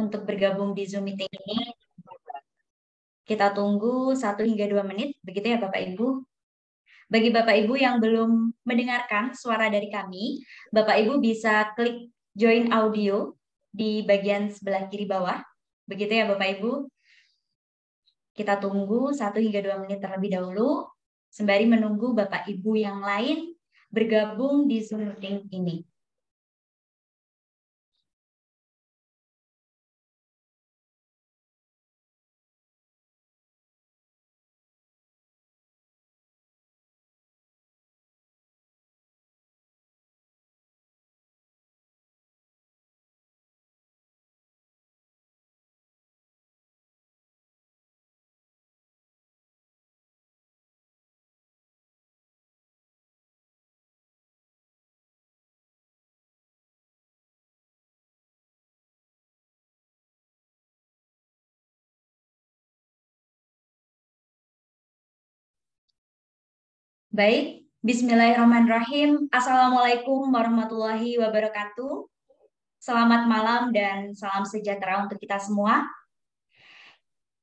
untuk bergabung di Zoom meeting ini. Kita tunggu satu hingga dua menit, begitu ya Bapak Ibu. Bagi Bapak Ibu yang belum mendengarkan suara dari kami, Bapak Ibu bisa klik join audio di bagian sebelah kiri bawah. Begitu ya Bapak Ibu. Kita tunggu satu hingga dua menit terlebih dahulu, sembari menunggu Bapak Ibu yang lain bergabung di Zoom meeting ini. Baik, bismillahirrahmanirrahim. Assalamualaikum warahmatullahi wabarakatuh. Selamat malam dan salam sejahtera untuk kita semua.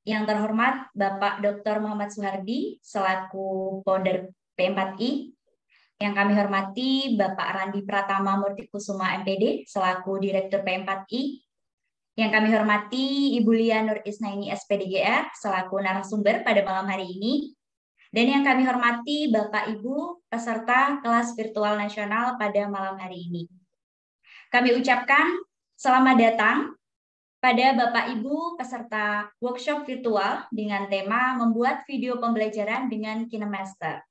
Yang terhormat Bapak Dr. Muhammad Suhardi, selaku founder P4I. Yang kami hormati Bapak Randi Pratama Murti Kusuma MPD selaku Direktur P4I. Yang kami hormati Ibu Lia Nur Isnaini SPDGR selaku narasumber pada malam hari ini dan yang kami hormati Bapak Ibu peserta kelas virtual nasional pada malam hari ini. Kami ucapkan selamat datang pada Bapak Ibu peserta workshop virtual dengan tema membuat video pembelajaran dengan KineMaster.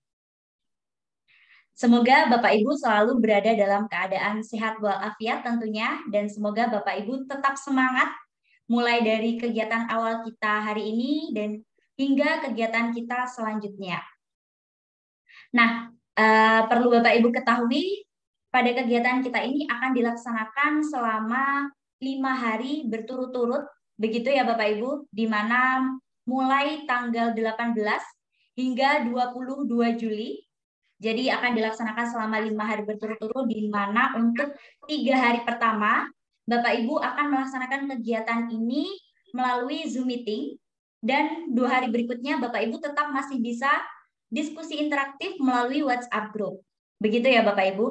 Semoga Bapak Ibu selalu berada dalam keadaan sehat walafiat tentunya dan semoga Bapak Ibu tetap semangat mulai dari kegiatan awal kita hari ini dan hingga kegiatan kita selanjutnya. Nah, eh, perlu Bapak Ibu ketahui, pada kegiatan kita ini akan dilaksanakan selama lima hari berturut-turut, begitu ya Bapak Ibu, di mana mulai tanggal 18 hingga 22 Juli. Jadi akan dilaksanakan selama lima hari berturut-turut, di mana untuk tiga hari pertama, Bapak Ibu akan melaksanakan kegiatan ini melalui Zoom meeting dan dua hari berikutnya Bapak Ibu tetap masih bisa diskusi interaktif melalui WhatsApp group. Begitu ya Bapak Ibu.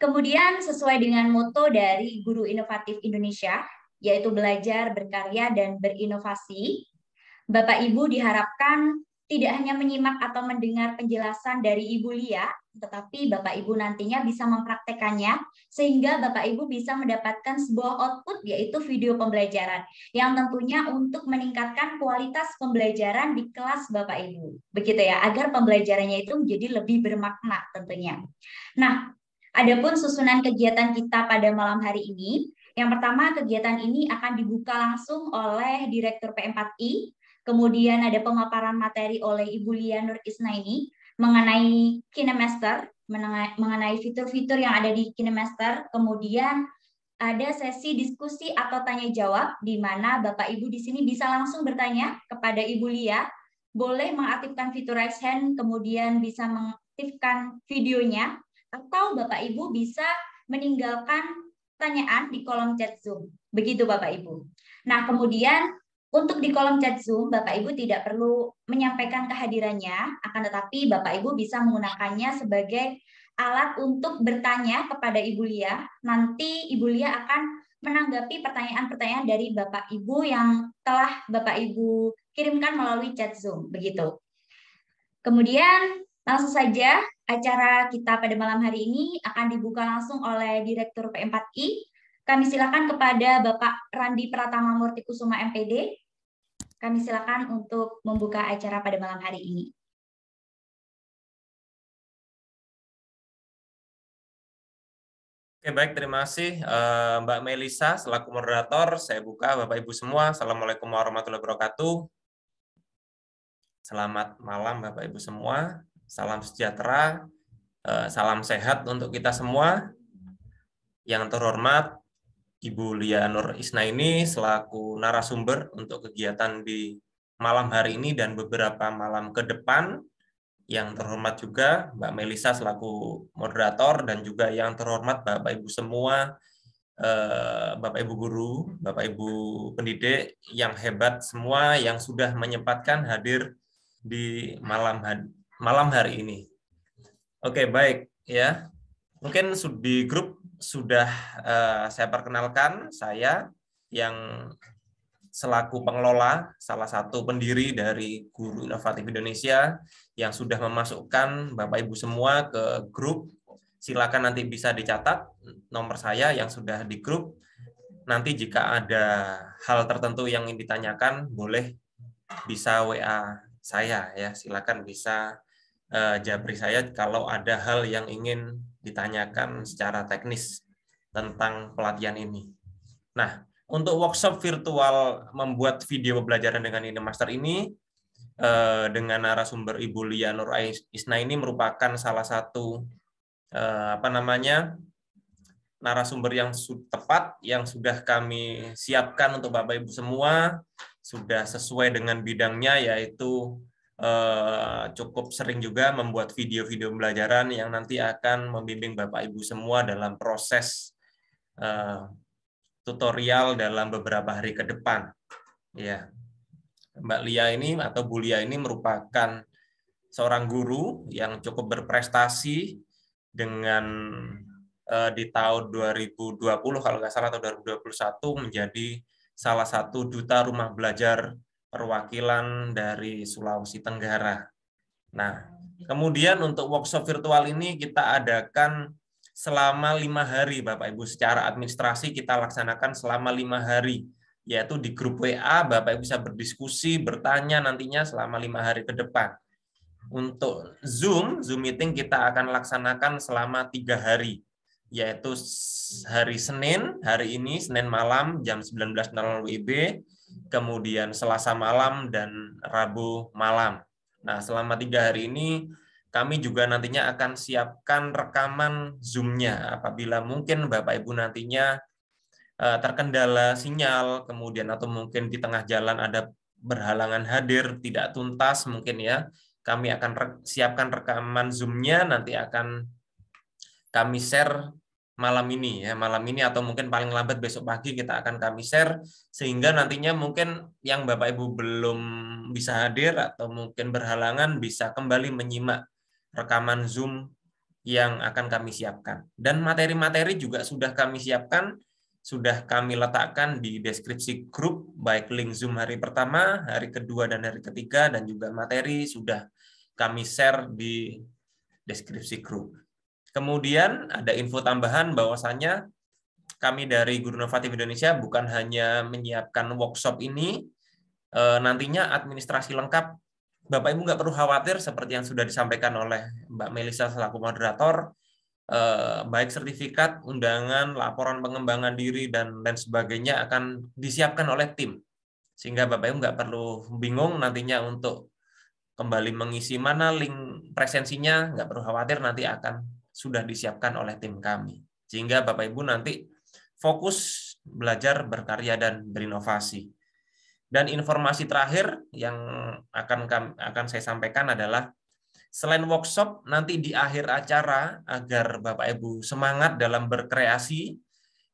Kemudian sesuai dengan moto dari Guru Inovatif Indonesia, yaitu belajar, berkarya, dan berinovasi, Bapak Ibu diharapkan tidak hanya menyimak atau mendengar penjelasan dari Ibu Lia, tetapi Bapak Ibu nantinya bisa mempraktekannya sehingga Bapak Ibu bisa mendapatkan sebuah output yaitu video pembelajaran yang tentunya untuk meningkatkan kualitas pembelajaran di kelas Bapak Ibu. Begitu ya, agar pembelajarannya itu menjadi lebih bermakna tentunya. Nah, adapun susunan kegiatan kita pada malam hari ini, yang pertama, kegiatan ini akan dibuka langsung oleh Direktur P4I Kemudian ada pemaparan materi oleh Ibu Lia Nur Isnaini mengenai KineMaster, mengenai fitur-fitur yang ada di KineMaster. Kemudian ada sesi diskusi atau tanya jawab di mana Bapak Ibu di sini bisa langsung bertanya kepada Ibu Lia, boleh mengaktifkan fitur raise hand, kemudian bisa mengaktifkan videonya, atau Bapak Ibu bisa meninggalkan pertanyaan di kolom chat Zoom. Begitu Bapak Ibu. Nah, kemudian untuk di kolom chat Zoom, Bapak Ibu tidak perlu menyampaikan kehadirannya, akan tetapi Bapak Ibu bisa menggunakannya sebagai alat untuk bertanya kepada Ibu Lia. Nanti Ibu Lia akan menanggapi pertanyaan-pertanyaan dari Bapak Ibu yang telah Bapak Ibu kirimkan melalui chat Zoom, begitu. Kemudian langsung saja acara kita pada malam hari ini akan dibuka langsung oleh Direktur P4I. Kami silakan kepada Bapak Randi Pratama Murti Kusuma MPD kami silakan untuk membuka acara pada malam hari ini. Oke baik, terima kasih eh, Mbak Melisa selaku moderator. Saya buka Bapak Ibu semua. Assalamualaikum warahmatullahi wabarakatuh. Selamat malam Bapak Ibu semua. Salam sejahtera, eh, salam sehat untuk kita semua. Yang terhormat Ibu Lia Nur Isna ini selaku narasumber untuk kegiatan di malam hari ini dan beberapa malam ke depan. Yang terhormat juga Mbak Melisa selaku moderator dan juga yang terhormat Bapak Ibu semua, eh, Bapak Ibu guru, Bapak Ibu pendidik yang hebat semua yang sudah menyempatkan hadir di malam malam hari ini. Oke, baik ya. Mungkin di grup sudah uh, saya perkenalkan saya yang selaku pengelola salah satu pendiri dari Guru Inovatif Indonesia yang sudah memasukkan Bapak Ibu semua ke grup. Silakan nanti bisa dicatat nomor saya yang sudah di grup. Nanti jika ada hal tertentu yang ingin ditanyakan boleh bisa WA saya ya. Silakan bisa uh, jabri saya kalau ada hal yang ingin ditanyakan secara teknis tentang pelatihan ini. Nah, untuk workshop virtual membuat video pembelajaran dengan ide master ini eh, dengan narasumber Ibu Lia Nur Isna ini merupakan salah satu eh, apa namanya narasumber yang tepat yang sudah kami siapkan untuk Bapak Ibu semua sudah sesuai dengan bidangnya yaitu Eh, cukup sering juga membuat video-video pembelajaran yang nanti akan membimbing Bapak Ibu semua dalam proses eh, tutorial dalam beberapa hari ke depan. Ya. Mbak Lia ini atau Bu Lia ini merupakan seorang guru yang cukup berprestasi dengan eh, di tahun 2020 kalau nggak salah atau 2021 menjadi salah satu duta rumah belajar perwakilan dari Sulawesi Tenggara. Nah, kemudian untuk workshop virtual ini kita adakan selama lima hari, Bapak Ibu. Secara administrasi kita laksanakan selama lima hari, yaitu di grup WA Bapak Ibu bisa berdiskusi, bertanya nantinya selama lima hari ke depan. Untuk Zoom, Zoom meeting kita akan laksanakan selama tiga hari, yaitu hari Senin, hari ini, Senin malam jam 19.00 WIB, kemudian Selasa malam dan Rabu malam. Nah, selama tiga hari ini kami juga nantinya akan siapkan rekaman Zoom-nya apabila mungkin Bapak Ibu nantinya eh, terkendala sinyal, kemudian atau mungkin di tengah jalan ada berhalangan hadir, tidak tuntas mungkin ya. Kami akan siapkan rekaman Zoom-nya, nanti akan kami share malam ini ya malam ini atau mungkin paling lambat besok pagi kita akan kami share sehingga nantinya mungkin yang bapak ibu belum bisa hadir atau mungkin berhalangan bisa kembali menyimak rekaman zoom yang akan kami siapkan dan materi-materi juga sudah kami siapkan sudah kami letakkan di deskripsi grup baik link zoom hari pertama hari kedua dan hari ketiga dan juga materi sudah kami share di deskripsi grup Kemudian ada info tambahan bahwasannya kami dari Guru Inovatif Indonesia bukan hanya menyiapkan workshop ini, eh, nantinya administrasi lengkap Bapak Ibu nggak perlu khawatir seperti yang sudah disampaikan oleh Mbak Melisa selaku moderator, eh, baik sertifikat, undangan, laporan pengembangan diri dan lain sebagainya akan disiapkan oleh tim sehingga Bapak Ibu nggak perlu bingung nantinya untuk kembali mengisi mana link presensinya, nggak perlu khawatir nanti akan sudah disiapkan oleh tim kami. Sehingga Bapak Ibu nanti fokus belajar berkarya dan berinovasi. Dan informasi terakhir yang akan akan saya sampaikan adalah selain workshop nanti di akhir acara agar Bapak Ibu semangat dalam berkreasi,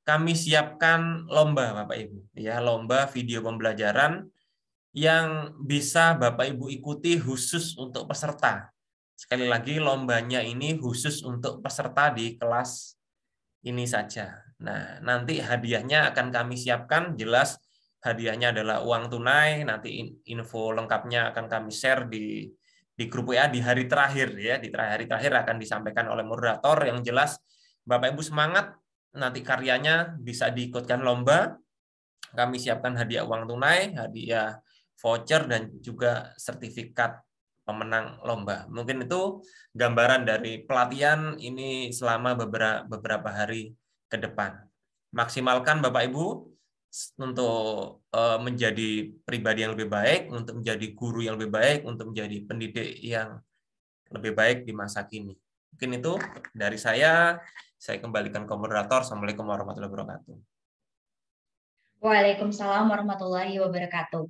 kami siapkan lomba Bapak Ibu ya, lomba video pembelajaran yang bisa Bapak Ibu ikuti khusus untuk peserta Sekali lagi lombanya ini khusus untuk peserta di kelas ini saja. Nah, nanti hadiahnya akan kami siapkan jelas hadiahnya adalah uang tunai, nanti info lengkapnya akan kami share di di grup WA di hari terakhir ya, di hari terakhir akan disampaikan oleh moderator yang jelas Bapak Ibu semangat nanti karyanya bisa diikutkan lomba. Kami siapkan hadiah uang tunai, hadiah voucher dan juga sertifikat pemenang lomba. Mungkin itu gambaran dari pelatihan ini selama beberapa beberapa hari ke depan. Maksimalkan Bapak Ibu untuk eh, menjadi pribadi yang lebih baik, untuk menjadi guru yang lebih baik, untuk menjadi pendidik yang lebih baik di masa kini. Mungkin itu dari saya. Saya kembalikan ke moderator. Assalamualaikum warahmatullahi wabarakatuh. Waalaikumsalam warahmatullahi wabarakatuh.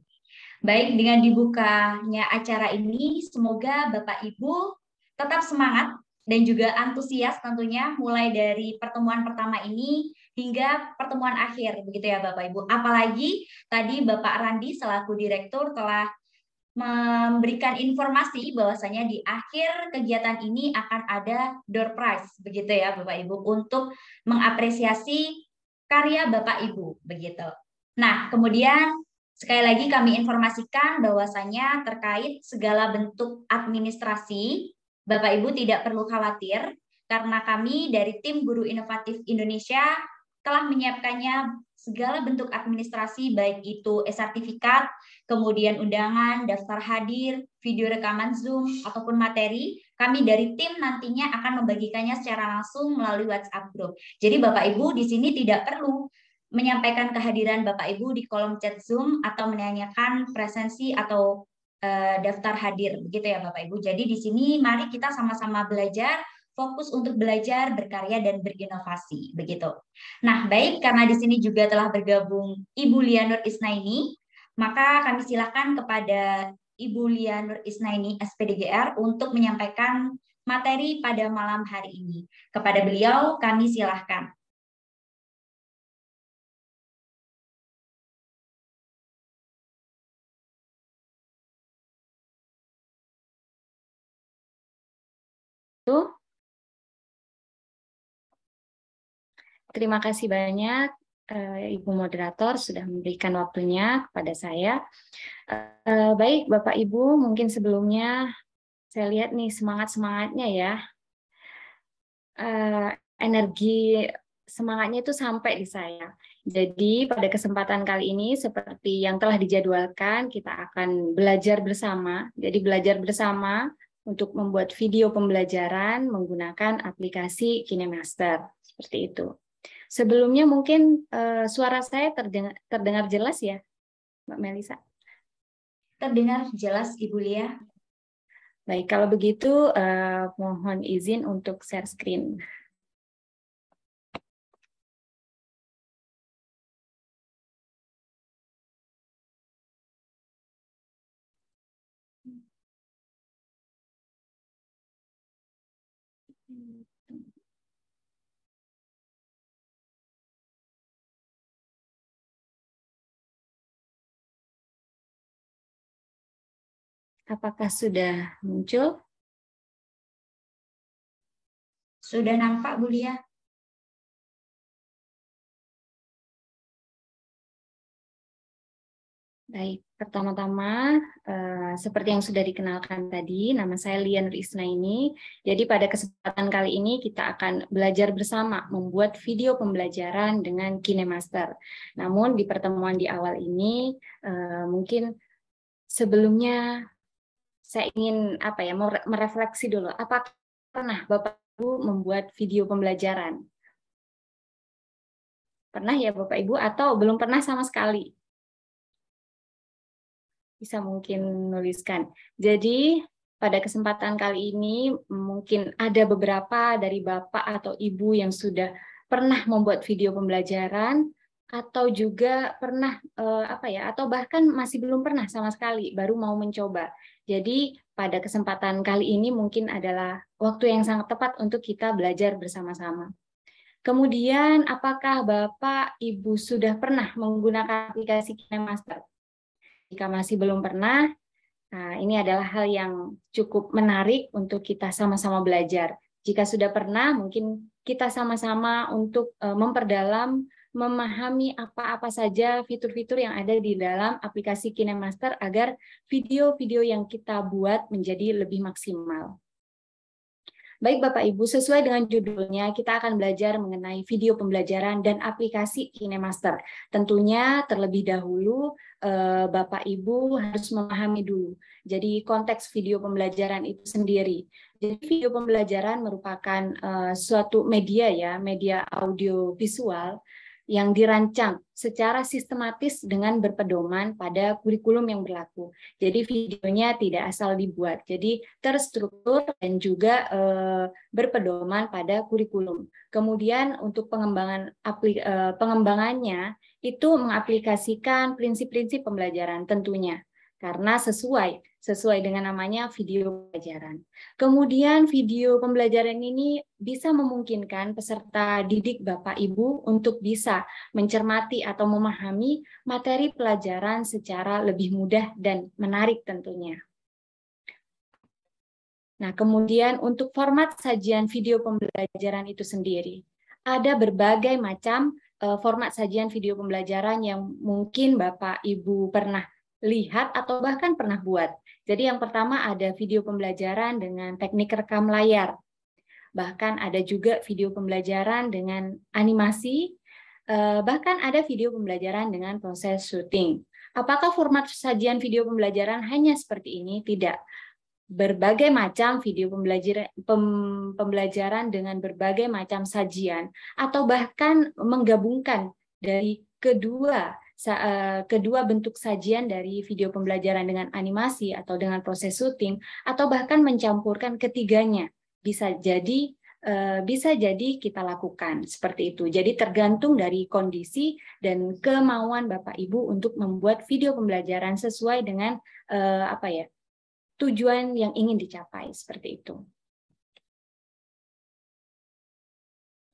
Baik, dengan dibukanya acara ini, semoga Bapak Ibu tetap semangat dan juga antusias tentunya mulai dari pertemuan pertama ini hingga pertemuan akhir begitu ya Bapak Ibu. Apalagi tadi Bapak Randi selaku direktur telah memberikan informasi bahwasanya di akhir kegiatan ini akan ada door prize begitu ya Bapak Ibu untuk mengapresiasi karya Bapak Ibu begitu. Nah, kemudian Sekali lagi kami informasikan bahwasanya terkait segala bentuk administrasi, Bapak Ibu tidak perlu khawatir karena kami dari tim Guru Inovatif Indonesia telah menyiapkannya segala bentuk administrasi baik itu sertifikat kemudian undangan, daftar hadir, video rekaman Zoom ataupun materi, kami dari tim nantinya akan membagikannya secara langsung melalui WhatsApp group. Jadi Bapak Ibu di sini tidak perlu menyampaikan kehadiran Bapak Ibu di kolom chat Zoom atau menanyakan presensi atau eh, daftar hadir begitu ya Bapak Ibu. Jadi di sini mari kita sama-sama belajar fokus untuk belajar, berkarya dan berinovasi begitu. Nah, baik karena di sini juga telah bergabung Ibu Lianur Isnaini, maka kami silakan kepada Ibu Lianur Isnaini SPDGR untuk menyampaikan materi pada malam hari ini. Kepada beliau kami silahkan. itu. Terima kasih banyak eh, Ibu moderator sudah memberikan waktunya kepada saya. Eh, baik Bapak Ibu, mungkin sebelumnya saya lihat nih semangat-semangatnya ya. Eh, energi semangatnya itu sampai di saya. Jadi pada kesempatan kali ini seperti yang telah dijadwalkan kita akan belajar bersama. Jadi belajar bersama untuk membuat video pembelajaran menggunakan aplikasi KineMaster seperti itu. Sebelumnya mungkin uh, suara saya terdengar, terdengar jelas ya, Mbak Melisa? Terdengar jelas, Ibu Lia. Baik, kalau begitu uh, mohon izin untuk share screen. Apakah sudah muncul? Sudah nampak, Bu Lia. Baik, pertama-tama uh, seperti yang sudah dikenalkan tadi, nama saya Lian Risna ini. Jadi pada kesempatan kali ini kita akan belajar bersama membuat video pembelajaran dengan KineMaster. Namun di pertemuan di awal ini uh, mungkin sebelumnya saya ingin apa ya merefleksi dulu. Apakah pernah Bapak Ibu membuat video pembelajaran? Pernah ya Bapak Ibu atau belum pernah sama sekali? bisa mungkin menuliskan. Jadi pada kesempatan kali ini mungkin ada beberapa dari bapak atau ibu yang sudah pernah membuat video pembelajaran atau juga pernah eh, apa ya atau bahkan masih belum pernah sama sekali baru mau mencoba. Jadi pada kesempatan kali ini mungkin adalah waktu yang sangat tepat untuk kita belajar bersama-sama. Kemudian apakah Bapak Ibu sudah pernah menggunakan aplikasi KineMaster? Jika masih belum pernah, nah ini adalah hal yang cukup menarik untuk kita sama-sama belajar. Jika sudah pernah, mungkin kita sama-sama untuk eh, memperdalam memahami apa-apa saja fitur-fitur yang ada di dalam aplikasi KineMaster agar video-video yang kita buat menjadi lebih maksimal. Baik Bapak Ibu, sesuai dengan judulnya kita akan belajar mengenai video pembelajaran dan aplikasi KineMaster. Tentunya terlebih dahulu eh, Bapak Ibu harus memahami dulu. Jadi konteks video pembelajaran itu sendiri. Jadi video pembelajaran merupakan eh, suatu media ya, media audio visual yang dirancang secara sistematis dengan berpedoman pada kurikulum yang berlaku. Jadi videonya tidak asal dibuat, jadi terstruktur dan juga eh, berpedoman pada kurikulum. Kemudian untuk pengembangan apli, eh, pengembangannya itu mengaplikasikan prinsip-prinsip pembelajaran tentunya karena sesuai sesuai dengan namanya video pelajaran. Kemudian video pembelajaran ini bisa memungkinkan peserta didik Bapak Ibu untuk bisa mencermati atau memahami materi pelajaran secara lebih mudah dan menarik tentunya. Nah, kemudian untuk format sajian video pembelajaran itu sendiri, ada berbagai macam eh, format sajian video pembelajaran yang mungkin Bapak Ibu pernah lihat atau bahkan pernah buat. Jadi yang pertama ada video pembelajaran dengan teknik rekam layar. Bahkan ada juga video pembelajaran dengan animasi, eh, bahkan ada video pembelajaran dengan proses syuting. Apakah format sajian video pembelajaran hanya seperti ini? Tidak. Berbagai macam video pembelajaran, dengan berbagai macam sajian, atau bahkan menggabungkan dari kedua Eh, kedua bentuk sajian dari video pembelajaran dengan animasi atau dengan proses syuting atau bahkan mencampurkan ketiganya bisa jadi eh, bisa jadi kita lakukan seperti itu. Jadi tergantung dari kondisi dan kemauan Bapak Ibu untuk membuat video pembelajaran sesuai dengan eh, apa ya tujuan yang ingin dicapai seperti itu.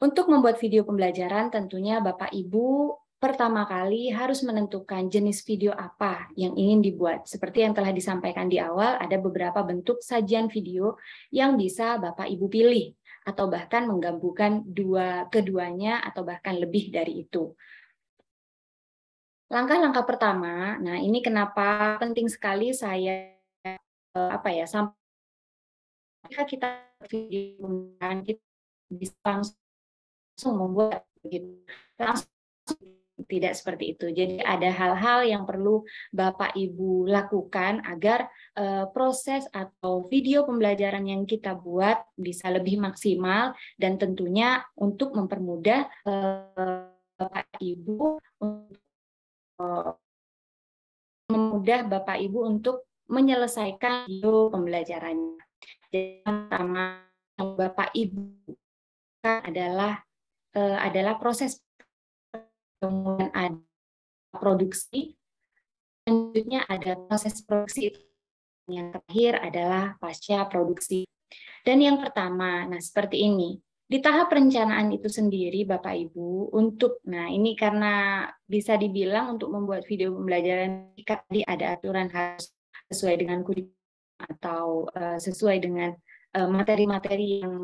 Untuk membuat video pembelajaran tentunya Bapak Ibu pertama kali harus menentukan jenis video apa yang ingin dibuat. Seperti yang telah disampaikan di awal, ada beberapa bentuk sajian video yang bisa Bapak Ibu pilih atau bahkan menggabungkan dua keduanya atau bahkan lebih dari itu. Langkah-langkah pertama, nah ini kenapa penting sekali saya eh, apa ya sampai kita video kita bisa langsung membuat gitu. langsung tidak seperti itu. Jadi ada hal-hal yang perlu Bapak Ibu lakukan agar uh, proses atau video pembelajaran yang kita buat bisa lebih maksimal dan tentunya untuk mempermudah uh, Bapak Ibu untuk uh, eh, memudah Bapak Ibu untuk menyelesaikan video pembelajarannya. Jadi pertama Bapak Ibu adalah adalah proses kemudian ada produksi, selanjutnya ada proses produksi yang terakhir adalah pasca produksi. Dan yang pertama, nah seperti ini. Di tahap perencanaan itu sendiri Bapak Ibu untuk nah ini karena bisa dibilang untuk membuat video pembelajaran tadi ada aturan harus sesuai dengan kurikulum atau uh, sesuai dengan eh, materi-materi uh, yang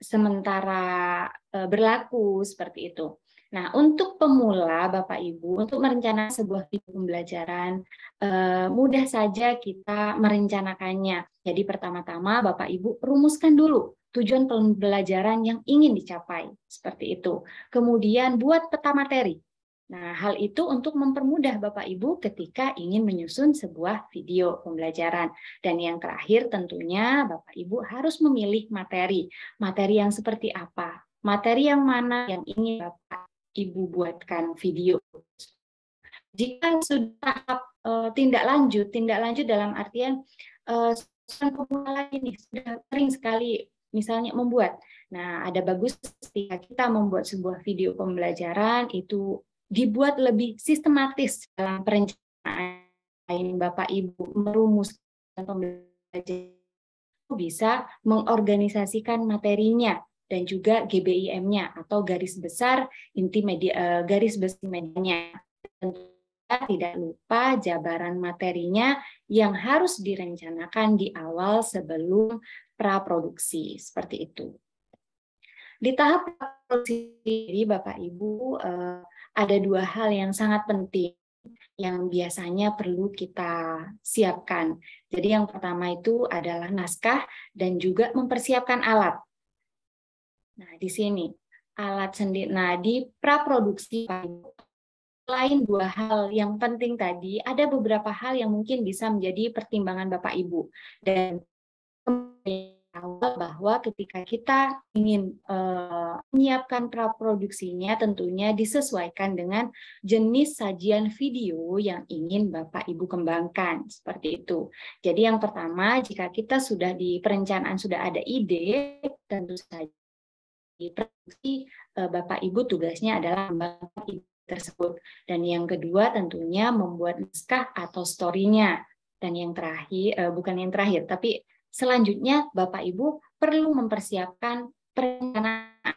sementara uh, berlaku seperti itu. Nah, untuk pemula Bapak Ibu, untuk merencanakan sebuah video pembelajaran, eh, mudah saja kita merencanakannya. Jadi pertama-tama Bapak Ibu rumuskan dulu tujuan pembelajaran yang ingin dicapai, seperti itu. Kemudian buat peta materi. Nah, hal itu untuk mempermudah Bapak Ibu ketika ingin menyusun sebuah video pembelajaran. Dan yang terakhir tentunya Bapak Ibu harus memilih materi. Materi yang seperti apa? Materi yang mana yang ingin Bapak Ibu buatkan video. Jika sudah tahap uh, eh, tindak lanjut, tindak lanjut dalam artian eh, uh, pemula nih sudah sering sekali misalnya membuat. Nah, ada bagus ketika kita membuat sebuah video pembelajaran itu dibuat lebih sistematis dalam perencanaan Bapak Ibu merumuskan pembelajaran bisa mengorganisasikan materinya dan juga GBIM-nya atau garis besar inti media eh, garis besar medianya. Tidak lupa jabaran materinya yang harus direncanakan di awal sebelum praproduksi seperti itu. Di tahap produksi ini Bapak Ibu, eh, ada dua hal yang sangat penting yang biasanya perlu kita siapkan. Jadi yang pertama itu adalah naskah dan juga mempersiapkan alat. Nah, di sini alat sendi nah, di praproduksi lain dua hal yang penting tadi, ada beberapa hal yang mungkin bisa menjadi pertimbangan Bapak Ibu. Dan bahwa ketika kita ingin uh, menyiapkan praproduksinya tentunya disesuaikan dengan jenis sajian video yang ingin Bapak Ibu kembangkan seperti itu. Jadi yang pertama jika kita sudah di perencanaan sudah ada ide tentu saja produksi eh, Bapak Ibu tugasnya adalah membangun tersebut. Dan yang kedua tentunya membuat naskah atau storynya Dan yang terakhir, eh, bukan yang terakhir, tapi selanjutnya Bapak Ibu perlu mempersiapkan perencanaan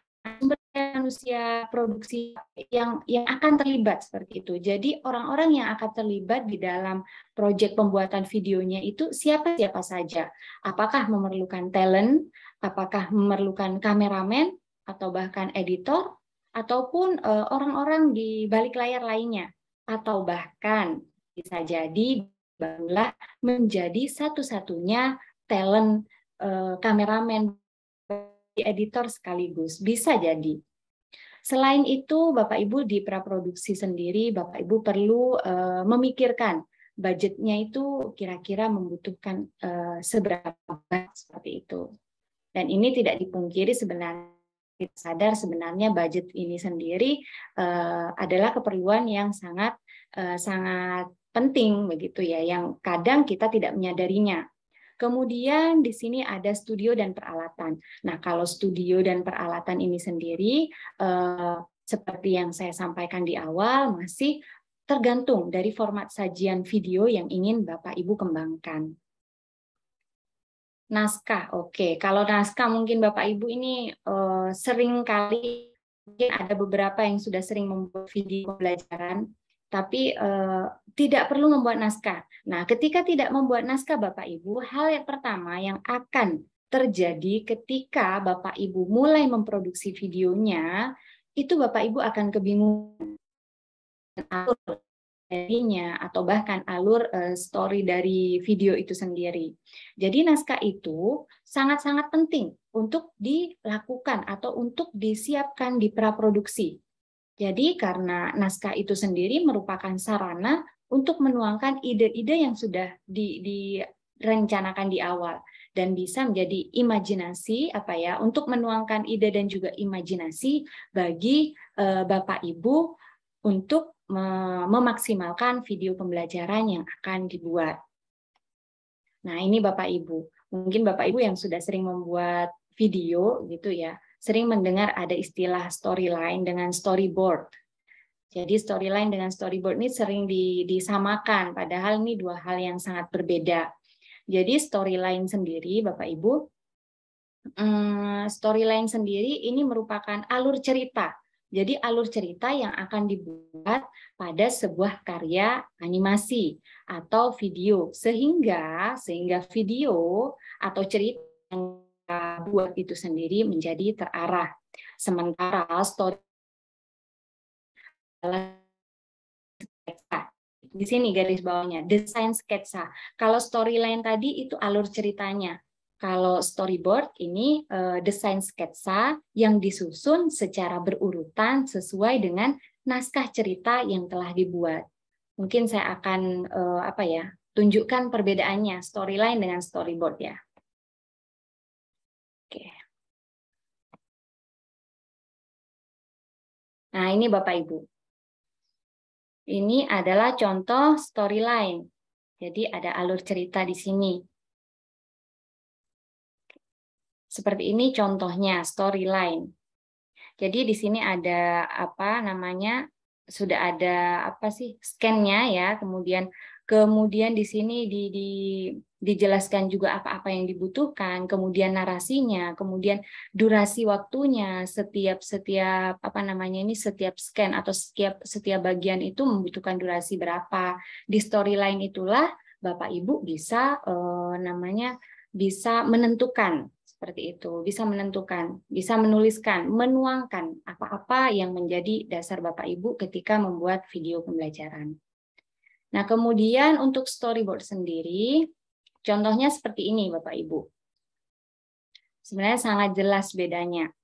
manusia produksi yang yang akan terlibat seperti itu. Jadi orang-orang yang akan terlibat di dalam proyek pembuatan videonya itu siapa-siapa saja. Apakah memerlukan talent, apakah memerlukan kameramen, atau bahkan editor ataupun eh, orang-orang di balik layar lainnya atau bahkan bisa jadi Bangla menjadi satu-satunya talent eh, kameramen editor sekaligus bisa jadi. Selain itu, Bapak Ibu di praproduksi sendiri, Bapak Ibu perlu eh, memikirkan budgetnya itu kira-kira membutuhkan seberapa seperti itu. Dan ini tidak dipungkiri sebenarnya kita sadar sebenarnya budget ini sendiri uh, adalah keperluan yang sangat uh, sangat penting begitu ya yang kadang kita tidak menyadarinya. Kemudian di sini ada studio dan peralatan. Nah, kalau studio dan peralatan ini sendiri uh, seperti yang saya sampaikan di awal masih tergantung dari format sajian video yang ingin Bapak Ibu kembangkan. Naskah, oke. Kalau naskah mungkin Bapak Ibu ini uh, sering kali mungkin ada beberapa yang sudah sering membuat video pembelajaran, tapi uh, tidak perlu membuat naskah. Nah, ketika tidak membuat naskah Bapak Ibu, hal yang pertama yang akan terjadi ketika Bapak Ibu mulai memproduksi videonya, itu Bapak Ibu akan kebingungan materinya atau bahkan alur eh, story dari video itu sendiri. Jadi naskah itu sangat-sangat penting untuk dilakukan atau untuk disiapkan di praproduksi. Jadi karena naskah itu sendiri merupakan sarana untuk menuangkan ide-ide yang sudah di, direncanakan di awal dan bisa menjadi imajinasi apa ya untuk menuangkan ide dan juga imajinasi bagi uh, Bapak Ibu untuk memaksimalkan video pembelajaran yang akan dibuat. Nah, ini Bapak Ibu. Mungkin Bapak Ibu yang sudah sering membuat video gitu ya, sering mendengar ada istilah storyline dengan storyboard. Jadi storyline dengan storyboard ini sering disamakan, padahal ini dua hal yang sangat berbeda. Jadi storyline sendiri, Bapak Ibu, hmm, storyline sendiri ini merupakan alur cerita jadi alur cerita yang akan dibuat pada sebuah karya animasi atau video sehingga sehingga video atau cerita yang kita buat itu sendiri menjadi terarah. Sementara story di sini garis bawahnya desain sketsa. Kalau storyline tadi itu alur ceritanya. Kalau storyboard ini eh, desain sketsa yang disusun secara berurutan sesuai dengan naskah cerita yang telah dibuat. Mungkin saya akan eh, apa ya tunjukkan perbedaannya storyline dengan storyboard ya. Oke. Nah ini Bapak Ibu. Ini adalah contoh storyline. Jadi ada alur cerita di sini seperti ini contohnya storyline. Jadi di sini ada apa namanya sudah ada apa sih scan-nya ya, kemudian kemudian di sini di, di dijelaskan juga apa-apa yang dibutuhkan, kemudian narasinya, kemudian durasi waktunya setiap setiap apa namanya ini setiap scan atau setiap setiap bagian itu membutuhkan durasi berapa. Di storyline itulah Bapak Ibu bisa eh, namanya bisa menentukan seperti itu, bisa menentukan, bisa menuliskan, menuangkan apa-apa yang menjadi dasar Bapak Ibu ketika membuat video pembelajaran. Nah, kemudian untuk storyboard sendiri, contohnya seperti ini Bapak Ibu. Sebenarnya sangat jelas bedanya.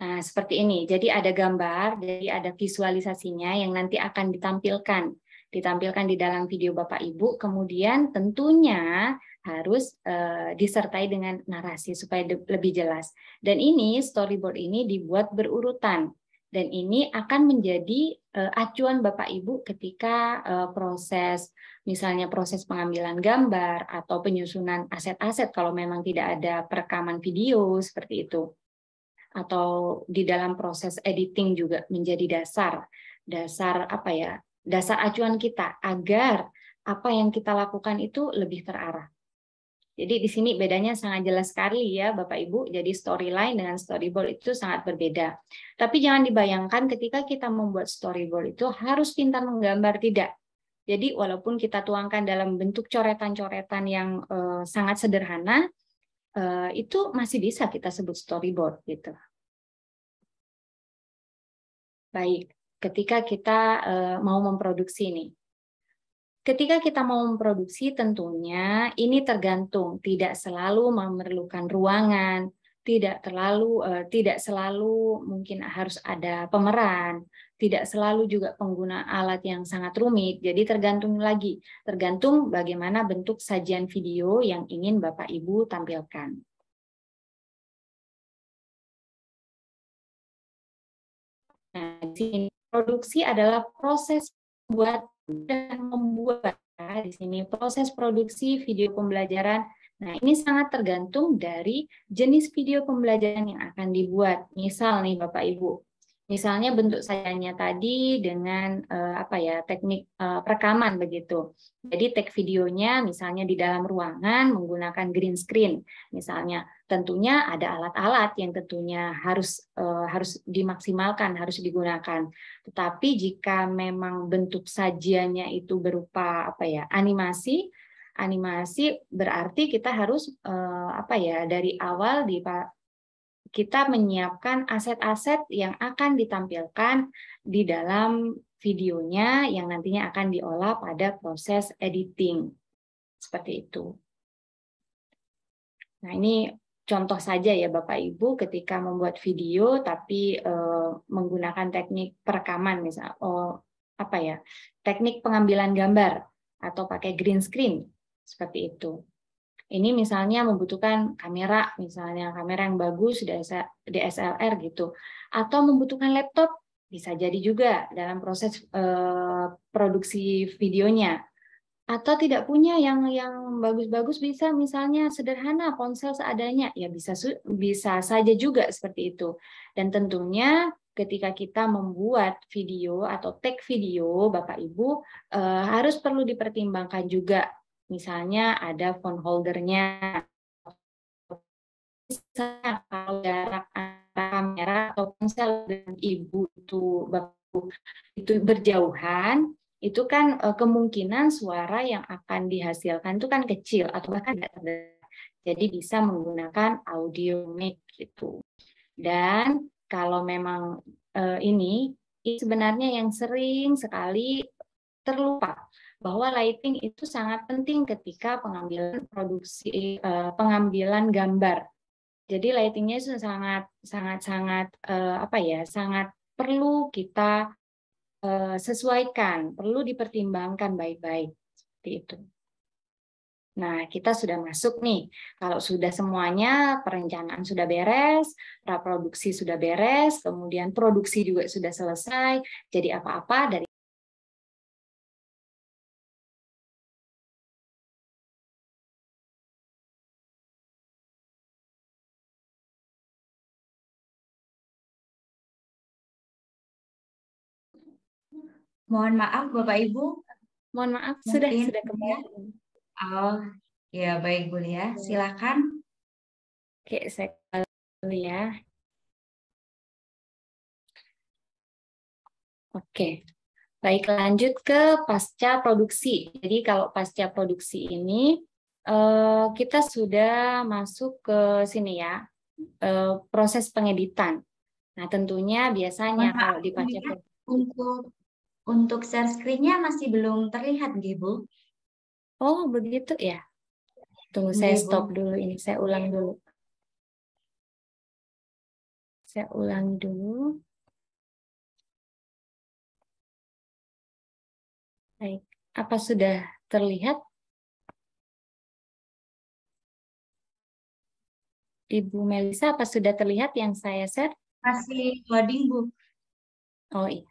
Nah, seperti ini. Jadi ada gambar, jadi ada visualisasinya yang nanti akan ditampilkan ditampilkan di dalam video Bapak Ibu, kemudian tentunya harus uh, disertai dengan narasi supaya lebih jelas. Dan ini storyboard ini dibuat berurutan dan ini akan menjadi uh, acuan Bapak Ibu ketika uh, proses misalnya proses pengambilan gambar atau penyusunan aset-aset kalau memang tidak ada perekaman video seperti itu atau di dalam proses editing juga menjadi dasar dasar apa ya dasar acuan kita agar apa yang kita lakukan itu lebih terarah. Jadi di sini bedanya sangat jelas sekali ya Bapak Ibu. Jadi storyline dengan storyboard itu sangat berbeda. Tapi jangan dibayangkan ketika kita membuat storyboard itu harus pintar menggambar tidak. Jadi walaupun kita tuangkan dalam bentuk coretan-coretan yang uh, sangat sederhana, uh, itu masih bisa kita sebut storyboard gitu. Baik ketika kita eh, mau memproduksi ini, Ketika kita mau memproduksi tentunya ini tergantung tidak selalu memerlukan ruangan, tidak terlalu eh, tidak selalu mungkin harus ada pemeran, tidak selalu juga pengguna alat yang sangat rumit. Jadi tergantung lagi, tergantung bagaimana bentuk sajian video yang ingin Bapak Ibu tampilkan. Nah, di sini produksi adalah proses buat dan membuat nah, di sini proses produksi video pembelajaran. Nah, ini sangat tergantung dari jenis video pembelajaran yang akan dibuat. Misal nih Bapak Ibu, misalnya bentuk sayangnya tadi dengan eh, apa ya teknik eh, rekaman begitu. Jadi tag videonya misalnya di dalam ruangan menggunakan green screen misalnya tentunya ada alat-alat yang tentunya harus eh, harus dimaksimalkan, harus digunakan. Tetapi jika memang bentuk sajiannya itu berupa apa ya, animasi, animasi berarti kita harus eh, apa ya, dari awal di kita menyiapkan aset-aset yang akan ditampilkan di dalam videonya yang nantinya akan diolah pada proses editing. Seperti itu. Nah, ini Contoh saja ya Bapak Ibu ketika membuat video tapi eh, menggunakan teknik perekaman misal oh, apa ya teknik pengambilan gambar atau pakai green screen seperti itu. Ini misalnya membutuhkan kamera, misalnya kamera yang bagus DSLR gitu, atau membutuhkan laptop bisa jadi juga dalam proses eh, produksi videonya atau tidak punya yang yang bagus-bagus bisa misalnya sederhana ponsel seadanya ya bisa bisa saja juga seperti itu dan tentunya ketika kita membuat video atau take video Bapak Ibu eh, harus perlu dipertimbangkan juga misalnya ada phone holdernya misalnya kalau jarak kamera atau ponsel dan ibu itu Bapak Ibu itu berjauhan itu kan eh, kemungkinan suara yang akan dihasilkan itu kan kecil atau bahkan tidak terdengar. Jadi bisa menggunakan audio mic gitu. Dan kalau memang uh, ini, ini sebenarnya yang sering sekali terlupa bahwa lighting itu sangat penting ketika pengambilan produksi uh, pengambilan gambar. Jadi lightingnya itu sangat sangat sangat uh, apa ya sangat perlu kita Eh, sesuaikan, perlu dipertimbangkan baik-baik. Seperti itu. Nah, kita sudah masuk nih. Kalau sudah semuanya, perencanaan sudah beres, reproduksi sudah beres, kemudian produksi juga sudah selesai. Jadi apa-apa dari Mohon maaf Bapak Ibu. Mohon maaf sudah Mungkin. sudah kembali. Oh, ya baik Bu ya. Iya. Silakan. Oke, saya ya. Oke. Baik, lanjut ke pasca produksi. Jadi kalau pasca produksi ini eh, kita sudah masuk ke sini ya, eh, proses pengeditan. Nah, tentunya biasanya Maaf, kalau di pasca ya, untuk untuk share screen-nya masih belum terlihat, Bu. Oh, begitu ya. Tunggu, saya stop dulu ini. Saya ulang iya. dulu. Saya ulang dulu. Baik, apa sudah terlihat? Ibu Melisa, apa sudah terlihat yang saya share? Masih loading, Bu. Oh iya.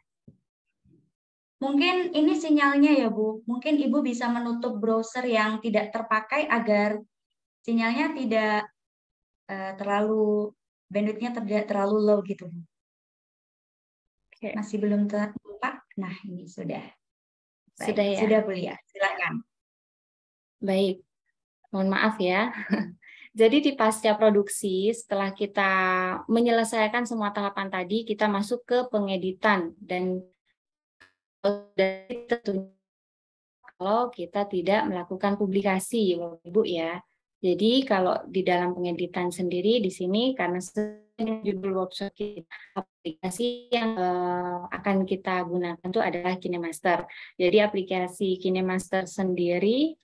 Mungkin ini sinyalnya ya Bu, mungkin Ibu bisa menutup browser yang tidak terpakai agar sinyalnya tidak uh, terlalu, bandwidthnya tidak terlalu low gitu Bu. Okay. Masih belum terlupa. Nah ini sudah. Baik, sudah ya? Sudah Bu ya, silakan. Baik, mohon maaf ya. Jadi di pasca produksi, setelah kita menyelesaikan semua tahapan tadi, kita masuk ke pengeditan dan tentunya kalau kita tidak melakukan publikasi, Ibu ya. Jadi kalau di dalam pengeditan sendiri di sini karena judul workshop kita, aplikasi yang uh, akan kita gunakan itu adalah KineMaster. Jadi aplikasi KineMaster sendiri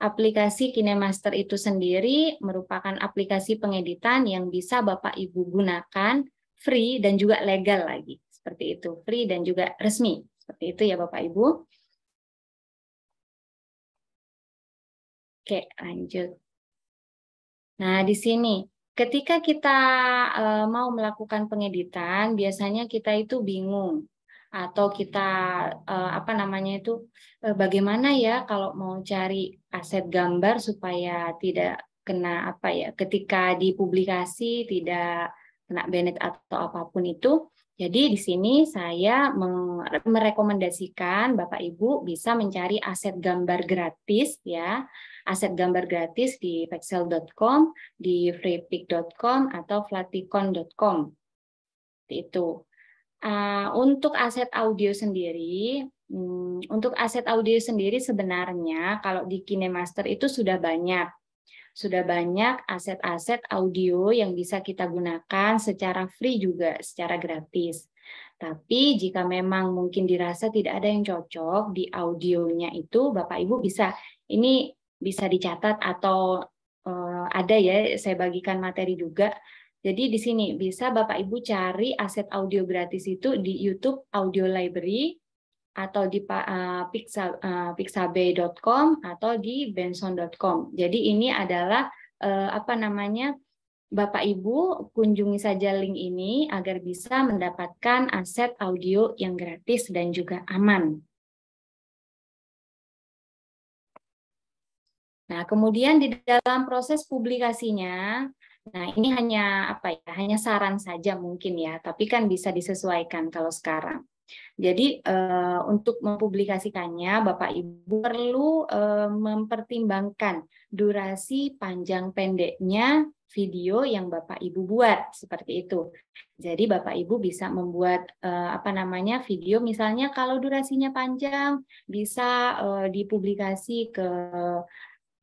Aplikasi KineMaster itu sendiri merupakan aplikasi pengeditan yang bisa Bapak Ibu gunakan free dan juga legal lagi seperti itu free dan juga resmi seperti itu ya Bapak Ibu oke lanjut nah di sini ketika kita e, mau melakukan pengeditan biasanya kita itu bingung atau kita e, apa namanya itu e, bagaimana ya kalau mau cari aset gambar supaya tidak kena apa ya ketika dipublikasi tidak kena banned atau apapun itu jadi di sini saya merekomendasikan Bapak Ibu bisa mencari aset gambar gratis ya, aset gambar gratis di pixel.com, di freepik.com atau flaticon.com. Itu. Ah, untuk aset audio sendiri, hmm, untuk aset audio sendiri sebenarnya kalau di KineMaster itu sudah banyak sudah banyak aset-aset audio yang bisa kita gunakan secara free juga, secara gratis. Tapi jika memang mungkin dirasa tidak ada yang cocok di audionya itu, Bapak Ibu bisa ini bisa dicatat atau uh, ada ya saya bagikan materi juga. Jadi di sini bisa Bapak Ibu cari aset audio gratis itu di YouTube Audio Library atau di uh, eh, pixabay.com eh, atau di benson.com. Jadi ini adalah uh, apa namanya Bapak Ibu kunjungi saja link ini agar bisa mendapatkan aset audio yang gratis dan juga aman. Nah, kemudian di dalam proses publikasinya, nah ini hanya apa ya? Hanya saran saja mungkin ya, tapi kan bisa disesuaikan kalau sekarang. Jadi uh, untuk mempublikasikannya Bapak Ibu perlu uh, mempertimbangkan durasi panjang pendeknya video yang Bapak Ibu buat seperti itu. Jadi Bapak Ibu bisa membuat uh, apa namanya video misalnya kalau durasinya panjang bisa uh, dipublikasi ke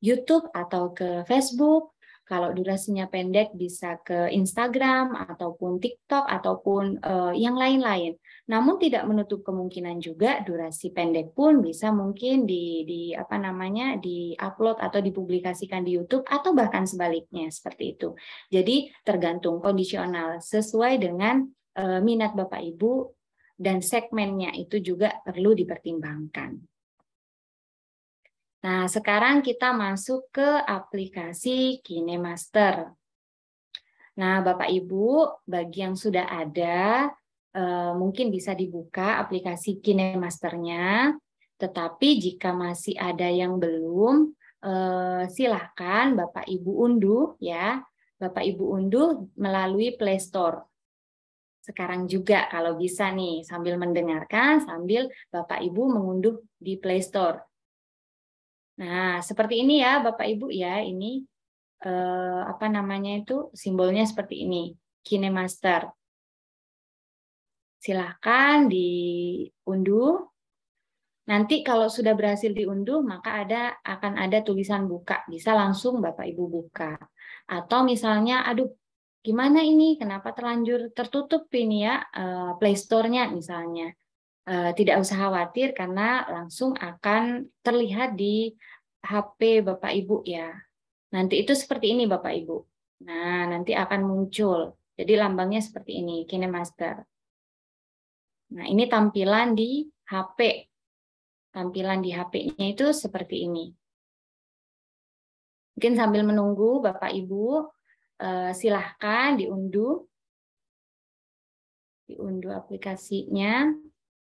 YouTube atau ke Facebook kalau durasinya pendek bisa ke Instagram ataupun TikTok ataupun uh, yang lain-lain. Namun tidak menutup kemungkinan juga durasi pendek pun bisa mungkin di, di apa namanya di-upload atau dipublikasikan di YouTube atau bahkan sebaliknya seperti itu. Jadi tergantung kondisional sesuai dengan uh, minat Bapak Ibu dan segmennya itu juga perlu dipertimbangkan. Nah, sekarang kita masuk ke aplikasi KineMaster. Nah, Bapak Ibu, bagi yang sudah ada, eh, mungkin bisa dibuka aplikasi KineMasternya. Tetapi jika masih ada yang belum, eh, silakan silahkan Bapak Ibu unduh ya. Bapak Ibu unduh melalui Play Store. Sekarang juga kalau bisa nih, sambil mendengarkan, sambil Bapak Ibu mengunduh di Play Store. Nah, seperti ini ya Bapak Ibu ya, ini eh, apa namanya itu simbolnya seperti ini, KineMaster. Silahkan diunduh. Nanti kalau sudah berhasil diunduh, maka ada akan ada tulisan buka. Bisa langsung Bapak Ibu buka. Atau misalnya, aduh, gimana ini? Kenapa terlanjur tertutup ini ya eh, Play nya misalnya? Eh, tidak usah khawatir karena langsung akan terlihat di HP Bapak Ibu ya. Nanti itu seperti ini Bapak Ibu. Nah, nanti akan muncul. Jadi lambangnya seperti ini, KineMaster. Nah, ini tampilan di HP. Tampilan di HP-nya itu seperti ini. Mungkin sambil menunggu Bapak Ibu, eh, silahkan diunduh. Diunduh aplikasinya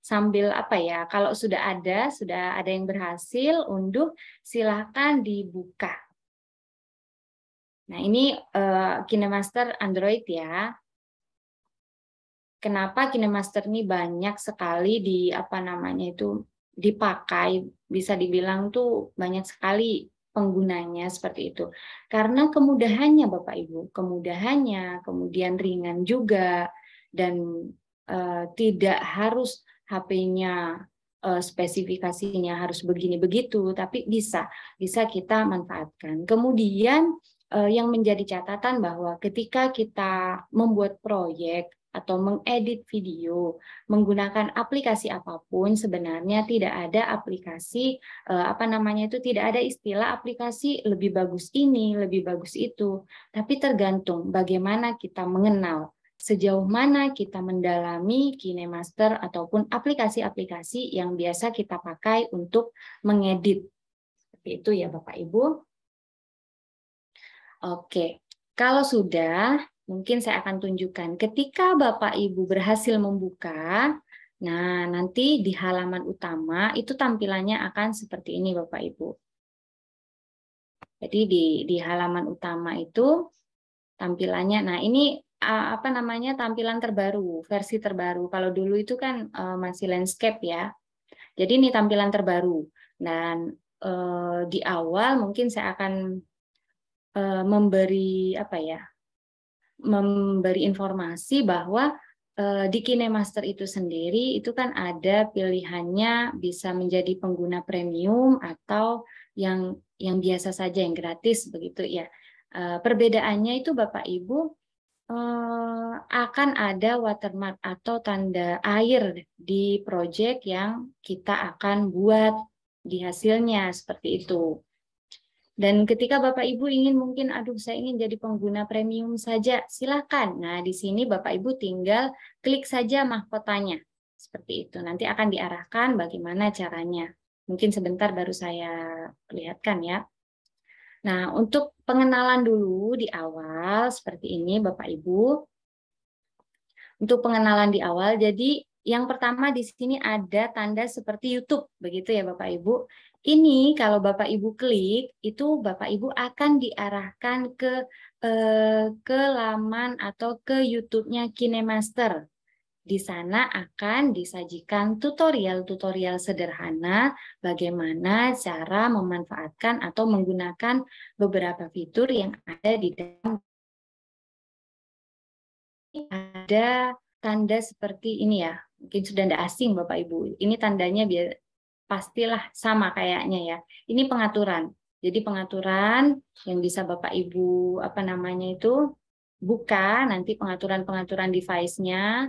sambil apa ya, kalau sudah ada, sudah ada yang berhasil unduh, silahkan dibuka. Nah, ini uh, KineMaster Android ya. Kenapa KineMaster ini banyak sekali di apa namanya itu dipakai, bisa dibilang tuh banyak sekali penggunanya seperti itu. Karena kemudahannya Bapak Ibu, kemudahannya, kemudian ringan juga dan uh, tidak harus HP-nya eh, spesifikasinya harus begini begitu, tapi bisa bisa kita manfaatkan. Kemudian eh, yang menjadi catatan bahwa ketika kita membuat proyek atau mengedit video menggunakan aplikasi apapun sebenarnya tidak ada aplikasi eh, apa namanya itu tidak ada istilah aplikasi lebih bagus ini lebih bagus itu tapi tergantung bagaimana kita mengenal sejauh mana kita mendalami KineMaster ataupun aplikasi-aplikasi yang biasa kita pakai untuk mengedit. Seperti itu ya Bapak Ibu. Oke, kalau sudah mungkin saya akan tunjukkan. Ketika Bapak Ibu berhasil membuka, nah nanti di halaman utama itu tampilannya akan seperti ini Bapak Ibu. Jadi di, di halaman utama itu tampilannya, nah ini apa namanya tampilan terbaru, versi terbaru. Kalau dulu itu kan uh, masih landscape ya. Jadi ini tampilan terbaru. Dan uh, di awal mungkin saya akan uh, memberi apa ya? memberi informasi bahwa uh, di KineMaster itu sendiri itu kan ada pilihannya bisa menjadi pengguna premium atau yang yang biasa saja yang gratis begitu ya. Uh, perbedaannya itu Bapak Ibu Eh, akan ada watermark atau tanda air di project yang kita akan buat di hasilnya seperti itu. Dan ketika Bapak Ibu ingin mungkin, aduh saya ingin jadi pengguna premium saja, silakan. Nah di sini Bapak Ibu tinggal klik saja mahkotanya. Seperti itu, nanti akan diarahkan bagaimana caranya. Mungkin sebentar baru saya lihatkan ya. Nah untuk pengenalan dulu di awal seperti ini Bapak Ibu. Untuk pengenalan di awal, jadi yang pertama di sini ada tanda seperti YouTube, begitu ya Bapak Ibu. Ini kalau Bapak Ibu klik, itu Bapak Ibu akan diarahkan ke eh, ke laman atau ke YouTube-nya KineMaster. Di sana akan disajikan tutorial-tutorial sederhana bagaimana cara memanfaatkan atau menggunakan beberapa fitur yang ada di dalam ada tanda seperti ini ya. Mungkin sudah tidak asing Bapak Ibu. Ini tandanya biar pastilah sama kayaknya ya. Ini pengaturan. Jadi pengaturan yang bisa Bapak Ibu apa namanya itu buka nanti pengaturan-pengaturan device-nya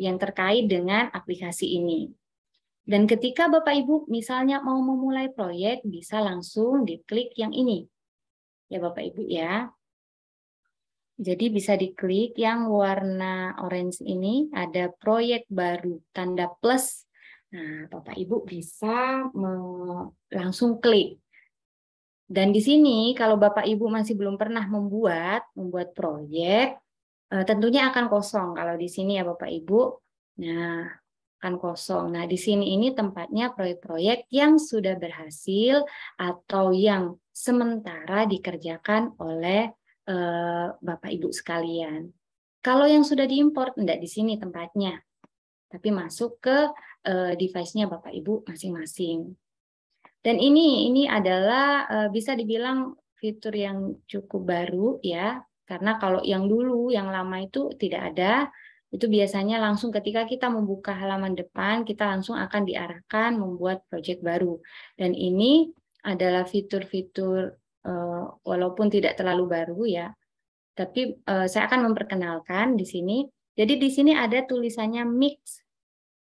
yang terkait dengan aplikasi ini. Dan ketika Bapak Ibu misalnya mau memulai proyek, bisa langsung diklik yang ini. Ya Bapak Ibu ya. Jadi bisa diklik yang warna orange ini ada proyek baru, tanda plus. Nah, Bapak Ibu bisa langsung klik. Dan di sini kalau Bapak Ibu masih belum pernah membuat membuat proyek, Eh, tentunya akan kosong kalau di sini ya Bapak Ibu. Nah, akan kosong. Nah, di sini ini tempatnya proyek-proyek yang sudah berhasil atau yang sementara dikerjakan oleh eh, Bapak Ibu sekalian. Kalau yang sudah diimpor, tidak di sini tempatnya. Tapi masuk ke eh, device-nya Bapak Ibu masing-masing. Dan ini ini adalah bisa dibilang fitur yang cukup baru ya karena kalau yang dulu, yang lama itu tidak ada, itu biasanya langsung ketika kita membuka halaman depan, kita langsung akan diarahkan membuat project baru. Dan ini adalah fitur-fitur uh, walaupun tidak terlalu baru ya, tapi uh, saya akan memperkenalkan di sini. Jadi di sini ada tulisannya mix.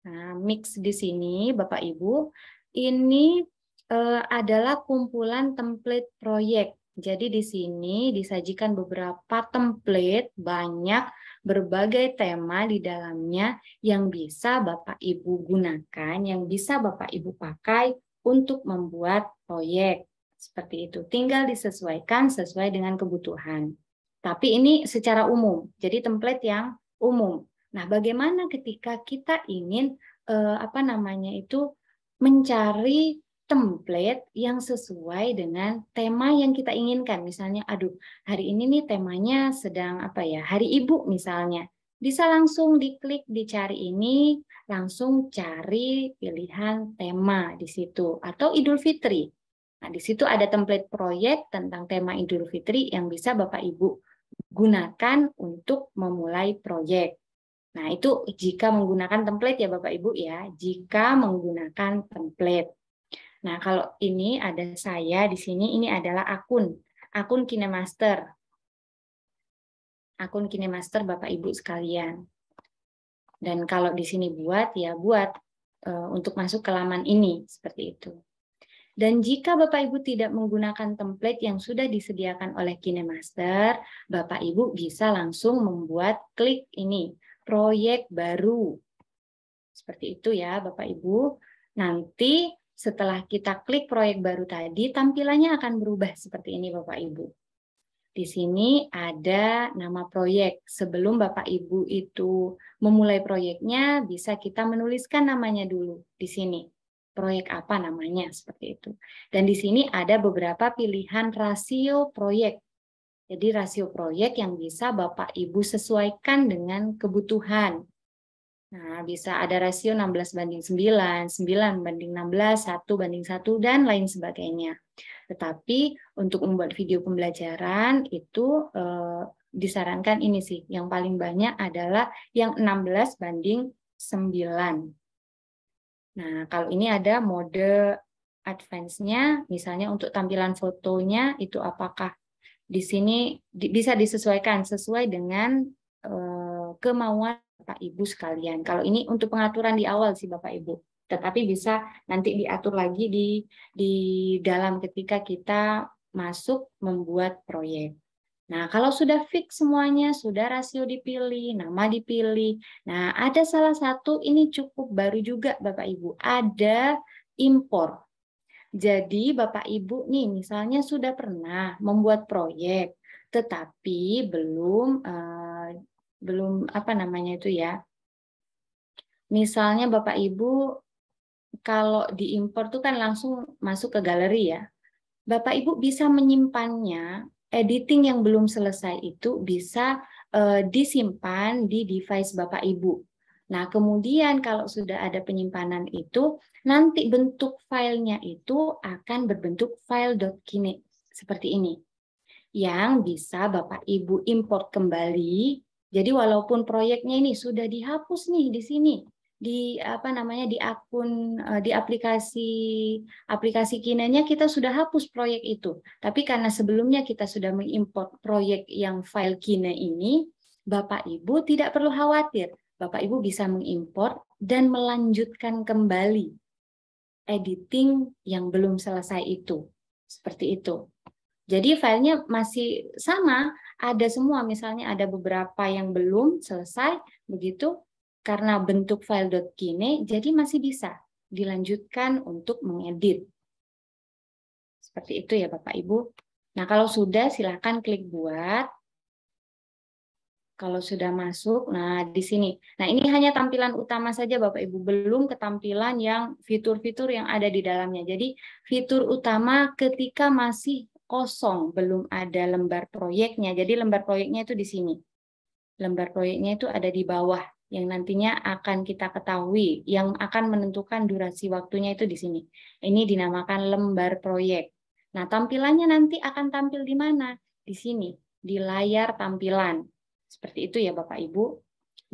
Nah, mix di sini Bapak Ibu, ini uh, adalah kumpulan template proyek. Jadi di sini disajikan beberapa template banyak berbagai tema di dalamnya yang bisa Bapak Ibu gunakan, yang bisa Bapak Ibu pakai untuk membuat proyek. Seperti itu, tinggal disesuaikan sesuai dengan kebutuhan. Tapi ini secara umum, jadi template yang umum. Nah, bagaimana ketika kita ingin eh, apa namanya itu mencari template yang sesuai dengan tema yang kita inginkan. Misalnya, aduh, hari ini nih temanya sedang apa ya? Hari Ibu misalnya. Bisa langsung diklik dicari ini, langsung cari pilihan tema di situ atau Idul Fitri. Nah, di situ ada template proyek tentang tema Idul Fitri yang bisa Bapak Ibu gunakan untuk memulai proyek. Nah, itu jika menggunakan template ya Bapak Ibu ya, jika menggunakan template. Nah, kalau ini ada saya di sini, ini adalah akun, akun KineMaster. Akun KineMaster Bapak Ibu sekalian. Dan kalau di sini buat, ya buat e, untuk masuk ke laman ini, seperti itu. Dan jika Bapak Ibu tidak menggunakan template yang sudah disediakan oleh KineMaster, Bapak Ibu bisa langsung membuat klik ini, proyek baru. Seperti itu ya Bapak Ibu. Nanti setelah kita klik proyek baru tadi, tampilannya akan berubah seperti ini Bapak Ibu. Di sini ada nama proyek. Sebelum Bapak Ibu itu memulai proyeknya, bisa kita menuliskan namanya dulu di sini. Proyek apa namanya seperti itu. Dan di sini ada beberapa pilihan rasio proyek. Jadi rasio proyek yang bisa Bapak Ibu sesuaikan dengan kebutuhan. Nah, bisa ada rasio 16 banding 9, 9 banding 16, 1 banding 1, dan lain sebagainya. Tetapi untuk membuat video pembelajaran itu eh, disarankan ini sih, yang paling banyak adalah yang 16 banding 9. Nah, kalau ini ada mode advance-nya, misalnya untuk tampilan fotonya itu apakah di sini di, bisa disesuaikan sesuai dengan eh, kemauan Bapak Ibu sekalian. Kalau ini untuk pengaturan di awal sih Bapak Ibu, tetapi bisa nanti diatur lagi di di dalam ketika kita masuk membuat proyek. Nah, kalau sudah fix semuanya, sudah rasio dipilih, nama dipilih. Nah, ada salah satu ini cukup baru juga Bapak Ibu, ada impor. Jadi Bapak Ibu nih misalnya sudah pernah membuat proyek tetapi belum uh, belum apa namanya itu ya. Misalnya Bapak Ibu kalau diimpor tuh kan langsung masuk ke galeri ya. Bapak Ibu bisa menyimpannya, editing yang belum selesai itu bisa uh, disimpan di device Bapak Ibu. Nah, kemudian kalau sudah ada penyimpanan itu, nanti bentuk filenya itu akan berbentuk kini seperti ini. Yang bisa Bapak Ibu import kembali jadi walaupun proyeknya ini sudah dihapus nih di sini di apa namanya di akun eh, di aplikasi aplikasi kinanya kita sudah hapus proyek itu. Tapi karena sebelumnya kita sudah mengimport proyek yang file kina ini, Bapak Ibu tidak perlu khawatir. Bapak Ibu bisa mengimport dan melanjutkan kembali editing yang belum selesai itu. Seperti itu. Jadi filenya masih sama, ada semua misalnya ada beberapa yang belum selesai begitu karena bentuk file .kine jadi masih bisa dilanjutkan untuk mengedit. Seperti itu ya Bapak Ibu. Nah, kalau sudah silakan klik buat. Kalau sudah masuk, nah di sini. Nah, ini hanya tampilan utama saja Bapak Ibu, belum ketampilan yang fitur-fitur yang ada di dalamnya. Jadi, fitur utama ketika masih kosong, belum ada lembar proyeknya. Jadi lembar proyeknya itu di sini. Lembar proyeknya itu ada di bawah yang nantinya akan kita ketahui, yang akan menentukan durasi waktunya itu di sini. Ini dinamakan lembar proyek. Nah, tampilannya nanti akan tampil di mana? Di sini, di layar tampilan. Seperti itu ya Bapak Ibu.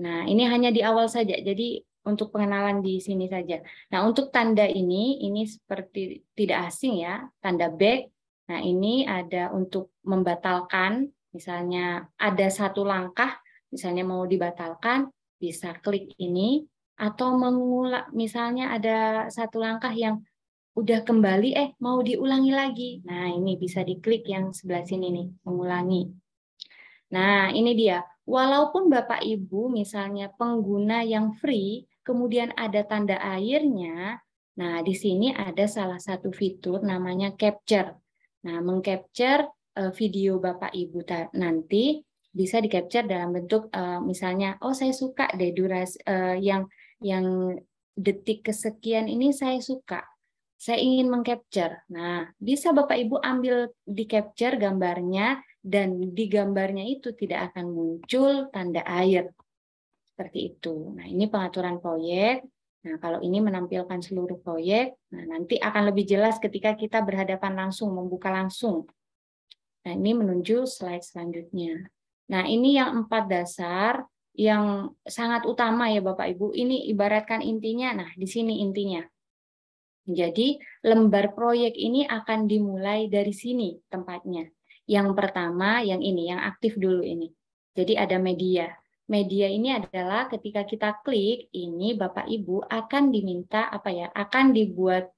Nah, ini hanya di awal saja. Jadi untuk pengenalan di sini saja. Nah, untuk tanda ini, ini seperti tidak asing ya, tanda back Nah, ini ada untuk membatalkan, misalnya ada satu langkah, misalnya mau dibatalkan, bisa klik ini, atau mengulang, misalnya ada satu langkah yang udah kembali, eh mau diulangi lagi. Nah, ini bisa diklik yang sebelah sini nih, mengulangi. Nah, ini dia. Walaupun Bapak Ibu misalnya pengguna yang free, kemudian ada tanda airnya, Nah, di sini ada salah satu fitur namanya capture. Nah, mengcapture uh, video Bapak Ibu nanti bisa dicapture dalam bentuk uh, misalnya oh saya suka deh durasi uh, yang yang detik kesekian ini saya suka. Saya ingin mengcapture. Nah, bisa Bapak Ibu ambil di-capture gambarnya dan di gambarnya itu tidak akan muncul tanda air. Seperti itu. Nah, ini pengaturan proyek Nah, kalau ini menampilkan seluruh proyek, nah nanti akan lebih jelas ketika kita berhadapan langsung, membuka langsung. Nah, ini menuju slide selanjutnya. Nah, ini yang empat dasar yang sangat utama ya Bapak Ibu. Ini ibaratkan intinya, nah di sini intinya. Jadi, lembar proyek ini akan dimulai dari sini tempatnya. Yang pertama, yang ini, yang aktif dulu ini. Jadi ada media media ini adalah ketika kita klik ini Bapak Ibu akan diminta apa ya akan dibuat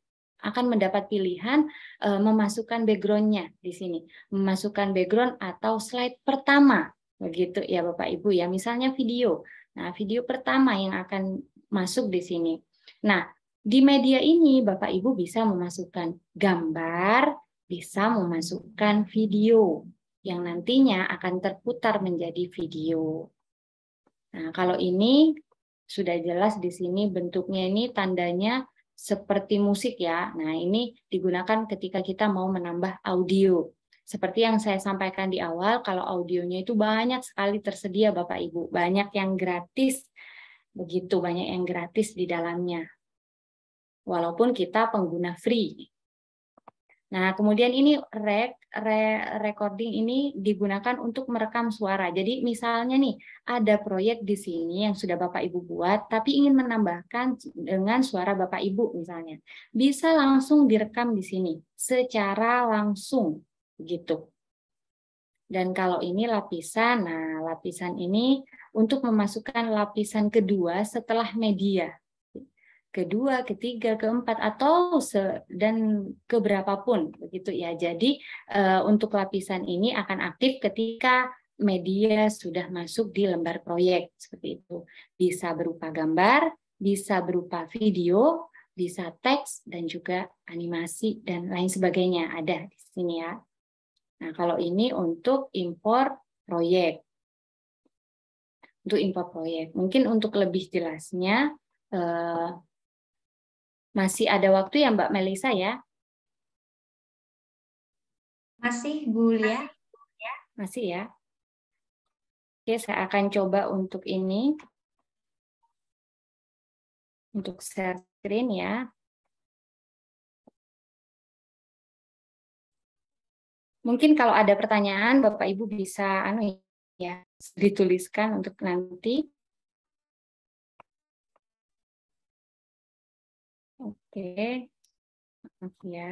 akan mendapat pilihan e, memasukkan backgroundnya di sini memasukkan background atau slide pertama begitu ya Bapak Ibu ya misalnya video nah video pertama yang akan masuk di sini nah di media ini Bapak Ibu bisa memasukkan gambar bisa memasukkan video yang nantinya akan terputar menjadi video Nah, kalau ini sudah jelas di sini bentuknya ini tandanya seperti musik ya. Nah, ini digunakan ketika kita mau menambah audio. Seperti yang saya sampaikan di awal, kalau audionya itu banyak sekali tersedia Bapak Ibu, banyak yang gratis. Begitu banyak yang gratis di dalamnya. Walaupun kita pengguna free. Nah, kemudian ini rek re recording ini digunakan untuk merekam suara. Jadi misalnya nih ada proyek di sini yang sudah Bapak Ibu buat tapi ingin menambahkan dengan suara Bapak Ibu misalnya. Bisa langsung direkam di sini secara langsung gitu. Dan kalau ini lapisan, nah lapisan ini untuk memasukkan lapisan kedua setelah media kedua, ketiga, keempat atau se dan pun begitu ya. Jadi e, untuk lapisan ini akan aktif ketika media sudah masuk di lembar proyek seperti itu. Bisa berupa gambar, bisa berupa video, bisa teks dan juga animasi dan lain sebagainya ada di sini ya. Nah, kalau ini untuk impor proyek. Untuk impor proyek. Mungkin untuk lebih jelasnya eh, masih ada waktu ya Mbak Melisa ya? Masih Bu Ya, Masih ya? Oke, saya akan coba untuk ini. Untuk share screen ya. Mungkin kalau ada pertanyaan Bapak Ibu bisa anu ya dituliskan untuk nanti Oke. Maaf ya.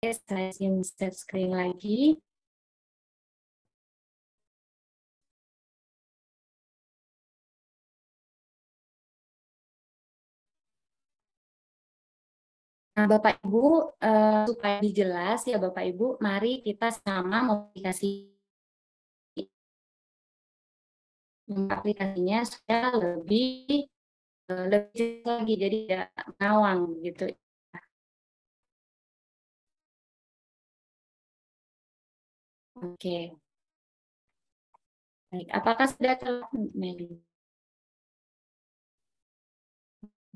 Oke, saya ingin share screen lagi. Nah, Bapak Ibu, uh, supaya dijelas ya Bapak Ibu, mari kita sama modifikasi aplikasinya supaya lebih uh, lebih jelas lagi jadi ya ngawang gitu. Oke. Baik, apakah sudah terlihat Meli?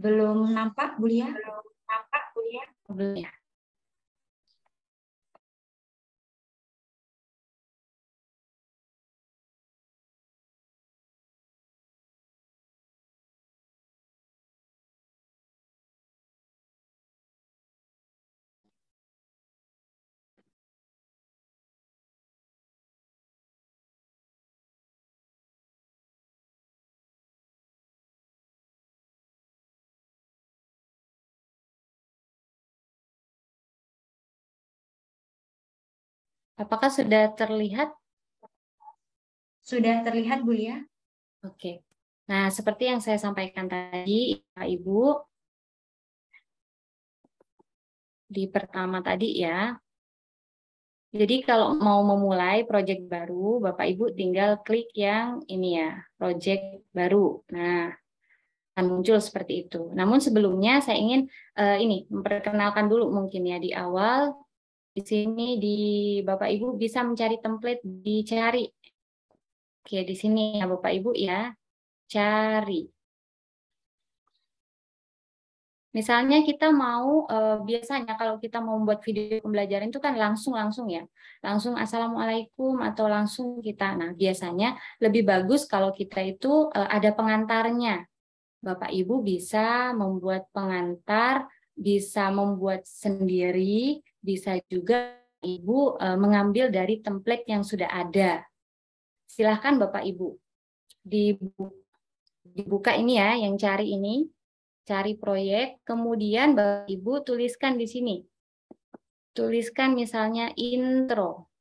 Belum nampak, Bu Lia? Belum nampak. 我们俩。Apakah sudah terlihat? Sudah terlihat, Bu ya. Oke. Nah, seperti yang saya sampaikan tadi, Pak Ibu, di pertama tadi ya. Jadi kalau mau memulai proyek baru, Bapak Ibu tinggal klik yang ini ya, proyek baru. Nah, akan muncul seperti itu. Namun sebelumnya saya ingin uh, ini memperkenalkan dulu mungkin ya di awal di sini di Bapak Ibu bisa mencari template dicari. Oke, di sini ya Bapak Ibu ya. Cari. Misalnya kita mau eh, biasanya kalau kita mau membuat video pembelajaran itu kan langsung-langsung ya. Langsung assalamualaikum atau langsung kita. Nah, biasanya lebih bagus kalau kita itu eh, ada pengantarnya. Bapak Ibu bisa membuat pengantar, bisa membuat sendiri bisa juga Ibu e, mengambil dari template yang sudah ada. Silahkan Bapak Ibu dibuka ini ya, yang cari ini, cari proyek, kemudian Bapak Ibu tuliskan di sini. Tuliskan misalnya intro.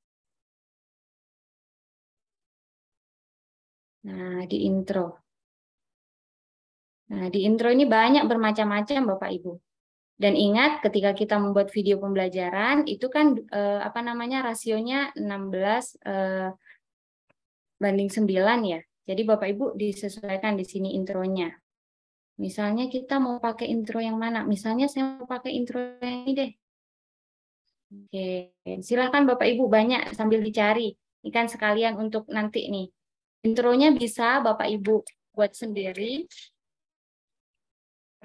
Nah, di intro. Nah, di intro ini banyak bermacam-macam Bapak Ibu. Dan ingat ketika kita membuat video pembelajaran itu kan eh, apa namanya rasionya 16 eh, banding 9 ya. Jadi Bapak Ibu disesuaikan di sini intronya. Misalnya kita mau pakai intro yang mana? Misalnya saya mau pakai intro yang ini deh. Oke, silahkan Bapak Ibu banyak sambil dicari. Ini kan sekalian untuk nanti nih. Intronya bisa Bapak Ibu buat sendiri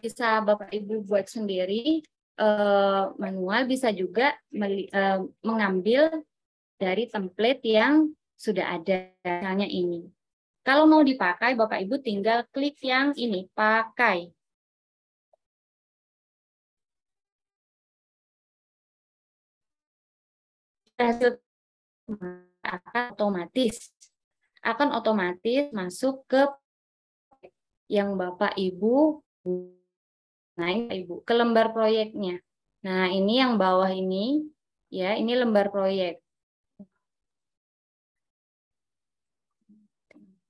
bisa Bapak Ibu buat sendiri uh, manual, bisa juga uh, mengambil dari template yang sudah ada, misalnya ini. Kalau mau dipakai, Bapak Ibu tinggal klik yang ini, pakai. Hasil akan otomatis akan otomatis masuk ke yang Bapak Ibu Nah, naik Ibu ke lembar proyeknya. Nah, ini yang bawah ini ya, ini lembar proyek.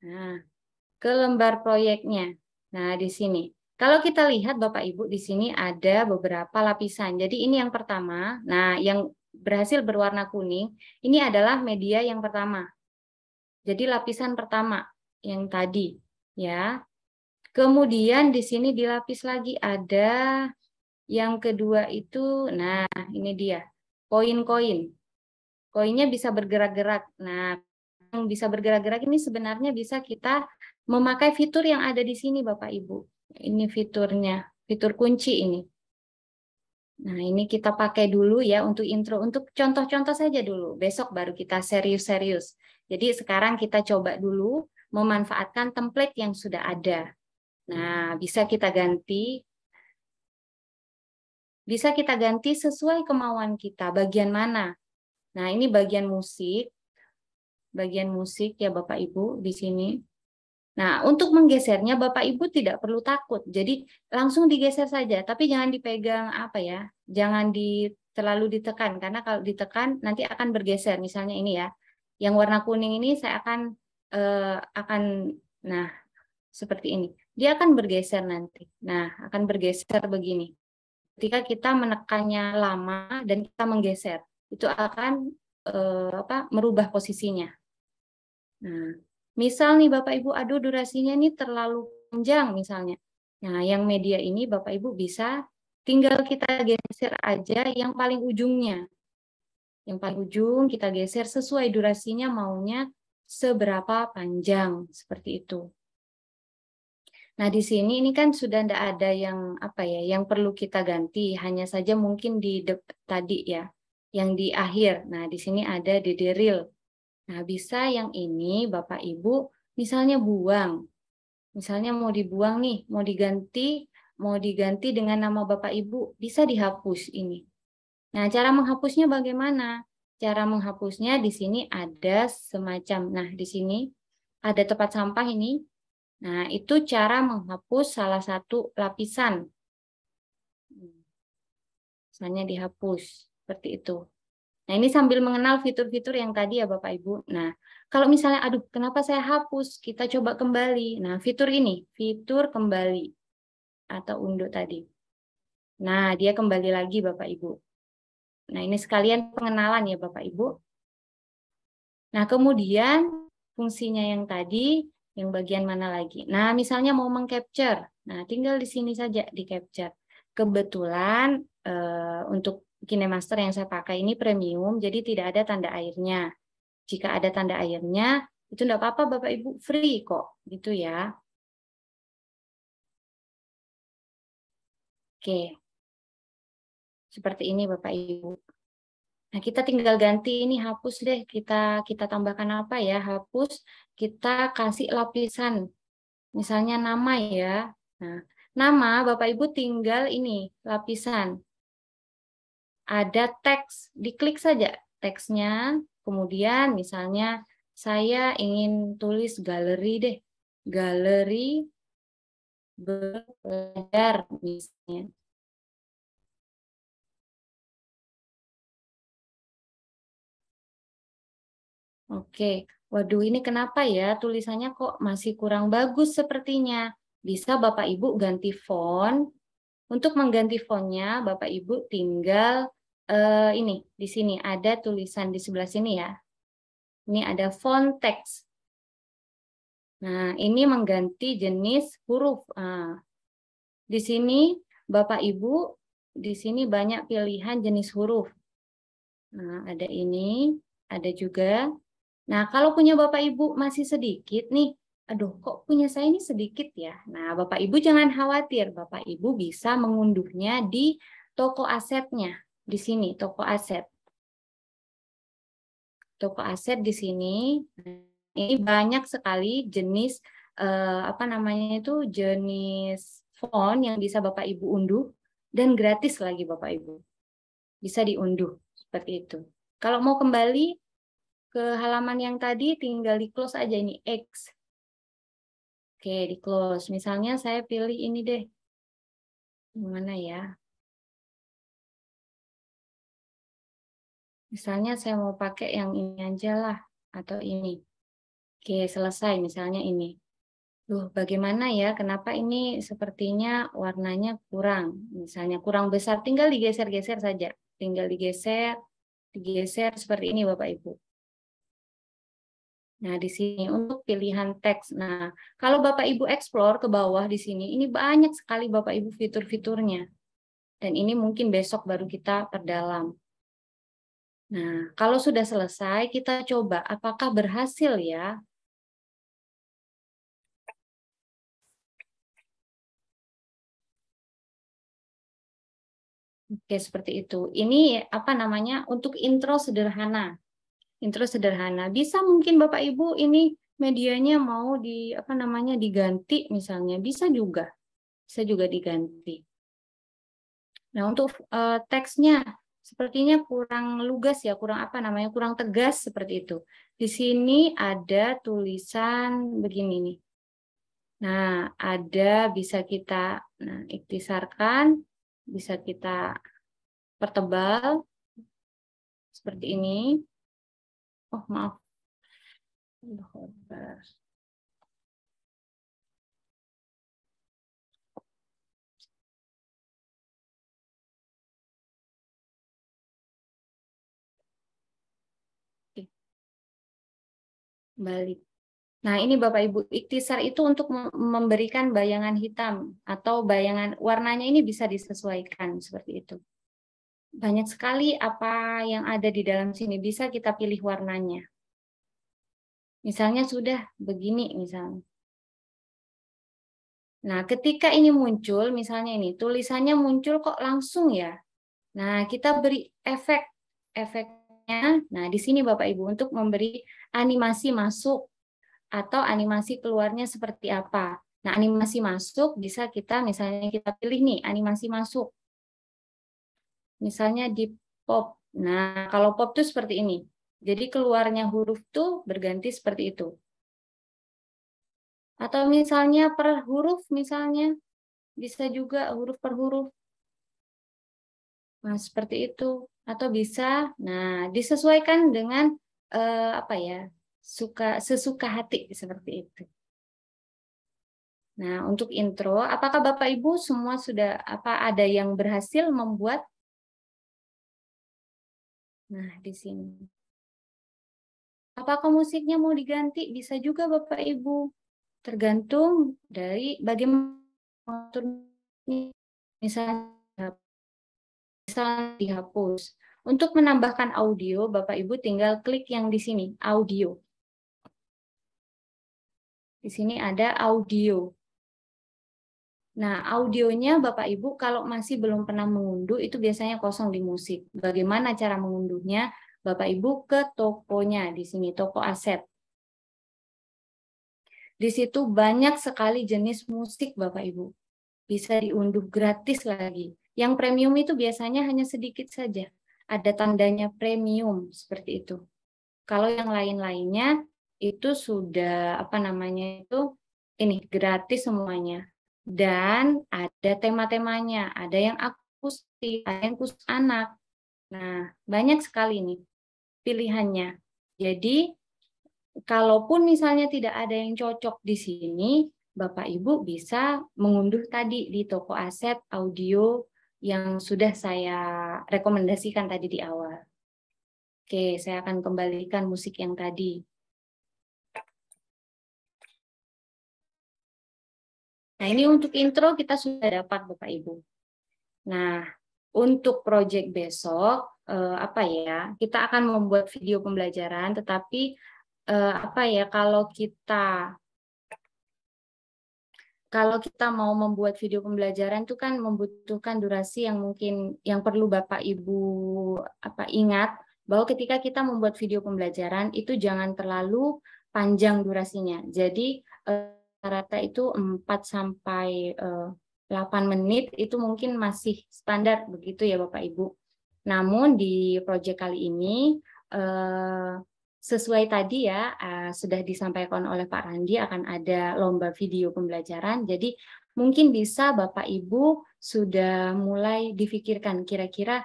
Nah, ke lembar proyeknya. Nah, di sini. Kalau kita lihat Bapak Ibu di sini ada beberapa lapisan. Jadi ini yang pertama. Nah, yang berhasil berwarna kuning, ini adalah media yang pertama. Jadi lapisan pertama yang tadi ya. Kemudian di sini dilapis lagi ada yang kedua itu, nah ini dia, koin-koin. Koinnya bisa bergerak-gerak. Nah, yang bisa bergerak-gerak ini sebenarnya bisa kita memakai fitur yang ada di sini Bapak Ibu. Ini fiturnya, fitur kunci ini. Nah, ini kita pakai dulu ya untuk intro, untuk contoh-contoh saja dulu. Besok baru kita serius-serius. Jadi sekarang kita coba dulu memanfaatkan template yang sudah ada. Nah, bisa kita ganti bisa kita ganti sesuai kemauan kita, bagian mana. Nah, ini bagian musik. Bagian musik ya Bapak Ibu di sini. Nah, untuk menggesernya Bapak Ibu tidak perlu takut. Jadi langsung digeser saja, tapi jangan dipegang apa ya? Jangan di terlalu ditekan karena kalau ditekan nanti akan bergeser. Misalnya ini ya. Yang warna kuning ini saya akan eh, akan nah, seperti ini dia akan bergeser nanti. Nah, akan bergeser begini. Ketika kita menekannya lama dan kita menggeser, itu akan eh, apa merubah posisinya. Nah, misal nih Bapak Ibu, aduh durasinya ini terlalu panjang misalnya. Nah, yang media ini Bapak Ibu bisa tinggal kita geser aja yang paling ujungnya. Yang paling ujung kita geser sesuai durasinya maunya seberapa panjang seperti itu. Nah, di sini ini kan sudah tidak ada yang apa ya, yang perlu kita ganti, hanya saja mungkin di de, tadi ya, yang di akhir. Nah, di sini ada di dederil. Nah, bisa yang ini Bapak Ibu misalnya buang. Misalnya mau dibuang nih, mau diganti, mau diganti dengan nama Bapak Ibu, bisa dihapus ini. Nah, cara menghapusnya bagaimana? Cara menghapusnya di sini ada semacam, nah di sini ada tempat sampah ini, Nah, itu cara menghapus salah satu lapisan. Misalnya dihapus, seperti itu. Nah, ini sambil mengenal fitur-fitur yang tadi ya Bapak Ibu. Nah, kalau misalnya, aduh, kenapa saya hapus? Kita coba kembali. Nah, fitur ini, fitur kembali atau unduh tadi. Nah, dia kembali lagi Bapak Ibu. Nah, ini sekalian pengenalan ya Bapak Ibu. Nah, kemudian fungsinya yang tadi yang bagian mana lagi. Nah, misalnya mau mengcapture. Nah, tinggal di sini saja di capture. Kebetulan eh, untuk KineMaster yang saya pakai ini premium, jadi tidak ada tanda airnya. Jika ada tanda airnya, itu tidak apa-apa Bapak Ibu, free kok, gitu ya. Oke. Seperti ini Bapak Ibu. Nah, kita tinggal ganti ini hapus deh. Kita kita tambahkan apa ya? Hapus, kita kasih lapisan. Misalnya nama ya. Nah, nama Bapak Ibu tinggal ini lapisan. Ada teks, diklik saja teksnya. Kemudian misalnya saya ingin tulis galeri deh. Galeri belajar misalnya. Oke, waduh ini kenapa ya tulisannya kok masih kurang bagus sepertinya. Bisa Bapak Ibu ganti font. Untuk mengganti fontnya Bapak Ibu tinggal eh, ini di sini ada tulisan di sebelah sini ya. Ini ada font text. Nah, ini mengganti jenis huruf. Nah, di sini Bapak Ibu di sini banyak pilihan jenis huruf. Nah, ada ini, ada juga Nah, kalau punya Bapak Ibu masih sedikit nih, aduh kok punya saya ini sedikit ya. Nah, Bapak Ibu jangan khawatir, Bapak Ibu bisa mengunduhnya di toko asetnya. Di sini, toko aset. Toko aset di sini, nah, ini banyak sekali jenis, eh, apa namanya itu, jenis font yang bisa Bapak Ibu unduh, dan gratis lagi Bapak Ibu. Bisa diunduh, seperti itu. Kalau mau kembali, ke halaman yang tadi tinggal di close aja ini X. Oke, di close. Misalnya saya pilih ini deh. Gimana ya? Misalnya saya mau pakai yang ini aja lah atau ini. Oke, selesai misalnya ini. Duh, bagaimana ya? Kenapa ini sepertinya warnanya kurang? Misalnya kurang besar, tinggal digeser-geser saja. Tinggal digeser, digeser seperti ini Bapak Ibu. Nah, di sini untuk pilihan teks. Nah, kalau Bapak Ibu explore ke bawah di sini, ini banyak sekali Bapak Ibu fitur-fiturnya. Dan ini mungkin besok baru kita perdalam. Nah, kalau sudah selesai, kita coba apakah berhasil ya Oke, seperti itu. Ini apa namanya? Untuk intro sederhana intro sederhana. Bisa mungkin Bapak Ibu ini medianya mau di apa namanya diganti misalnya, bisa juga. Bisa juga diganti. Nah, untuk uh, teksnya sepertinya kurang lugas ya, kurang apa namanya, kurang tegas seperti itu. Di sini ada tulisan begini nih. Nah, ada bisa kita nah, ikhtisarkan, bisa kita pertebal seperti ini. Oh maaf. Balik. Nah, ini Bapak Ibu, ikhtisar itu untuk memberikan bayangan hitam atau bayangan warnanya ini bisa disesuaikan seperti itu banyak sekali apa yang ada di dalam sini bisa kita pilih warnanya. Misalnya sudah begini misalnya. Nah, ketika ini muncul, misalnya ini tulisannya muncul kok langsung ya. Nah, kita beri efek efeknya. Nah, di sini Bapak Ibu untuk memberi animasi masuk atau animasi keluarnya seperti apa. Nah, animasi masuk bisa kita misalnya kita pilih nih animasi masuk misalnya di pop. Nah, kalau pop itu seperti ini. Jadi keluarnya huruf tuh berganti seperti itu. Atau misalnya per huruf misalnya bisa juga huruf per huruf. Nah, seperti itu atau bisa nah disesuaikan dengan eh, apa ya? suka sesuka hati seperti itu. Nah, untuk intro, apakah Bapak Ibu semua sudah apa ada yang berhasil membuat Nah, di sini. Apakah musiknya mau diganti? Bisa juga Bapak Ibu. Tergantung dari bagaimana misalnya misalnya dihapus. Untuk menambahkan audio, Bapak Ibu tinggal klik yang di sini, audio. Di sini ada audio. Nah, audionya Bapak Ibu kalau masih belum pernah mengunduh itu biasanya kosong di musik. Bagaimana cara mengunduhnya? Bapak Ibu ke tokonya di sini, toko aset. Di situ banyak sekali jenis musik Bapak Ibu. Bisa diunduh gratis lagi. Yang premium itu biasanya hanya sedikit saja. Ada tandanya premium seperti itu. Kalau yang lain-lainnya itu sudah apa namanya itu ini gratis semuanya dan ada tema-temanya, ada yang akustik, ada yang khusus anak. Nah, banyak sekali nih pilihannya. Jadi, kalaupun misalnya tidak ada yang cocok di sini, Bapak Ibu bisa mengunduh tadi di toko aset audio yang sudah saya rekomendasikan tadi di awal. Oke, saya akan kembalikan musik yang tadi. Nah, ini untuk intro kita sudah dapat Bapak Ibu. Nah, untuk project besok eh, apa ya? Kita akan membuat video pembelajaran tetapi eh, apa ya kalau kita kalau kita mau membuat video pembelajaran itu kan membutuhkan durasi yang mungkin yang perlu Bapak Ibu apa ingat bahwa ketika kita membuat video pembelajaran itu jangan terlalu panjang durasinya. Jadi eh, rata-rata itu 4 sampai 8 eh, menit itu mungkin masih standar begitu ya Bapak Ibu. Namun di proyek kali ini eh, sesuai tadi ya eh, sudah disampaikan oleh Pak Randi akan ada lomba video pembelajaran. Jadi mungkin bisa Bapak Ibu sudah mulai difikirkan kira-kira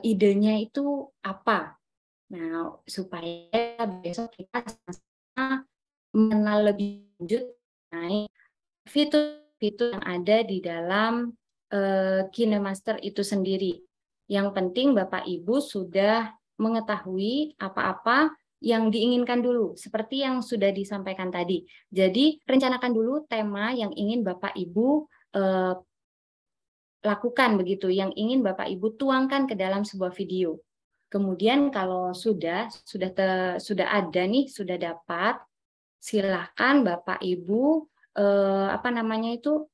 idenya itu apa. Nah, supaya besok kita sama mengenal lebih lanjut mengenai fitur-fitur yang ada di dalam eh, KineMaster itu sendiri. Yang penting Bapak Ibu sudah mengetahui apa-apa yang diinginkan dulu, seperti yang sudah disampaikan tadi. Jadi, rencanakan dulu tema yang ingin Bapak Ibu eh, lakukan begitu, yang ingin Bapak Ibu tuangkan ke dalam sebuah video. Kemudian kalau sudah sudah te, sudah ada nih, sudah dapat, silahkan Bapak Ibu eh, apa namanya itu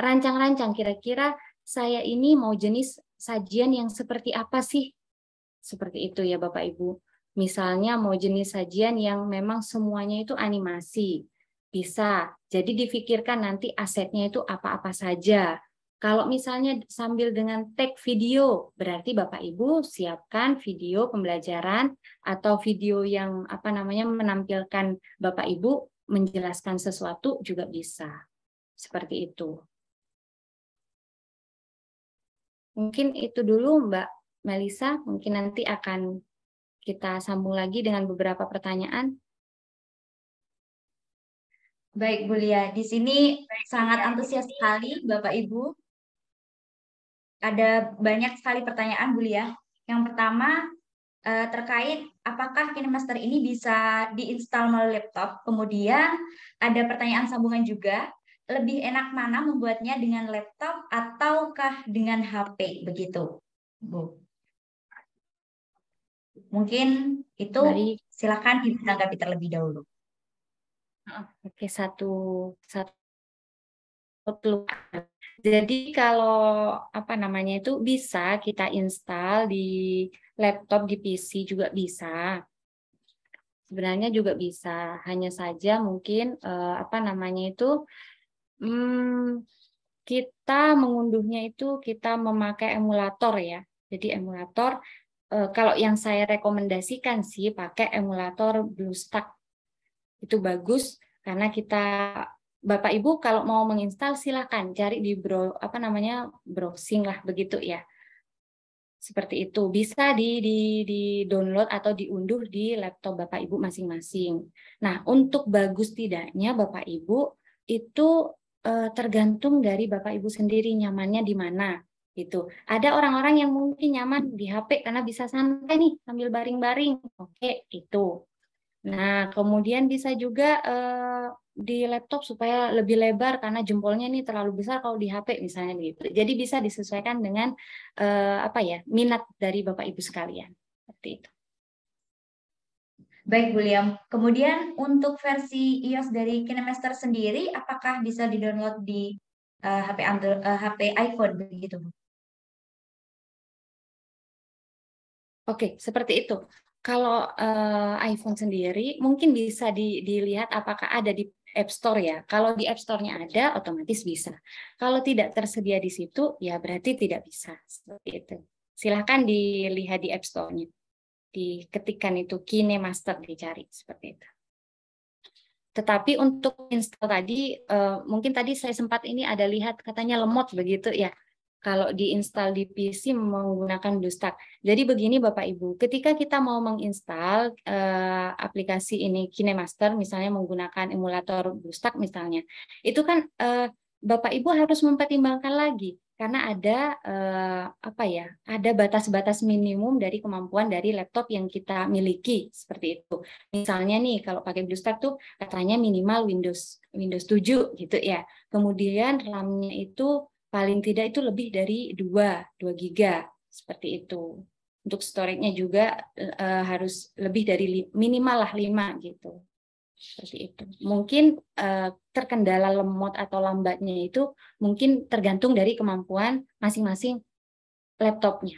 rancang-rancang kira-kira saya ini mau jenis sajian yang seperti apa sih? Seperti itu ya Bapak Ibu. Misalnya mau jenis sajian yang memang semuanya itu animasi. Bisa. Jadi difikirkan nanti asetnya itu apa-apa saja. Kalau misalnya sambil dengan tag video, berarti Bapak Ibu siapkan video pembelajaran atau video yang apa namanya menampilkan Bapak Ibu menjelaskan sesuatu juga bisa. Seperti itu. Mungkin itu dulu Mbak Melisa, mungkin nanti akan kita sambung lagi dengan beberapa pertanyaan. Baik, Bu Lia. Di sini Baik. sangat antusias sekali Bapak Ibu ada banyak sekali pertanyaan, Bu Lia. Ya. Yang pertama, eh, terkait apakah KineMaster ini bisa diinstal melalui laptop. Kemudian ada pertanyaan sambungan juga, lebih enak mana membuatnya dengan laptop ataukah dengan HP begitu, Bu? Mungkin itu Mari. silakan ditanggapi terlebih dahulu. Oke, satu satu jadi kalau apa namanya itu bisa kita install di laptop, di PC juga bisa. Sebenarnya juga bisa, hanya saja mungkin eh, apa namanya itu hmm, kita mengunduhnya itu kita memakai emulator ya. Jadi emulator eh, kalau yang saya rekomendasikan sih pakai emulator BlueStack. Itu bagus karena kita Bapak Ibu kalau mau menginstal silahkan cari di bro apa namanya browsing lah begitu ya. Seperti itu bisa di, di di download atau diunduh di laptop Bapak Ibu masing-masing. Nah untuk bagus tidaknya Bapak Ibu itu eh, tergantung dari Bapak Ibu sendiri nyamannya di mana itu. Ada orang-orang yang mungkin nyaman di HP karena bisa santai nih sambil baring-baring. Oke itu. Nah kemudian bisa juga eh, di laptop supaya lebih lebar karena jempolnya ini terlalu besar kalau di HP misalnya gitu. Jadi bisa disesuaikan dengan eh, apa ya minat dari Bapak Ibu sekalian. Seperti itu. Baik, William. Kemudian untuk versi iOS dari KineMaster sendiri, apakah bisa didownload di uh, eh, HP Android, uh, eh, HP iPhone begitu, Oke, seperti itu. Kalau uh, iPhone sendiri, mungkin bisa di, dilihat apakah ada di App Store ya. Kalau di App Store-nya ada, otomatis bisa. Kalau tidak tersedia di situ, ya berarti tidak bisa. Seperti itu. Silahkan dilihat di App Store-nya. Diketikkan itu Master dicari seperti itu. Tetapi untuk install tadi, eh, mungkin tadi saya sempat ini ada lihat katanya lemot begitu ya kalau diinstal di PC menggunakan BlueStack. Jadi begini Bapak Ibu, ketika kita mau menginstal eh, aplikasi ini KineMaster misalnya menggunakan emulator BlueStack misalnya, itu kan eh, Bapak Ibu harus mempertimbangkan lagi karena ada eh, apa ya ada batas-batas minimum dari kemampuan dari laptop yang kita miliki seperti itu misalnya nih kalau pakai BlueStack tuh katanya minimal Windows Windows 7 gitu ya kemudian RAM-nya itu paling tidak itu lebih dari 2, 2 giga seperti itu. Untuk storage-nya juga e, harus lebih dari minimal lah 5 gitu. Seperti itu. Mungkin e, terkendala lemot atau lambatnya itu mungkin tergantung dari kemampuan masing-masing laptopnya.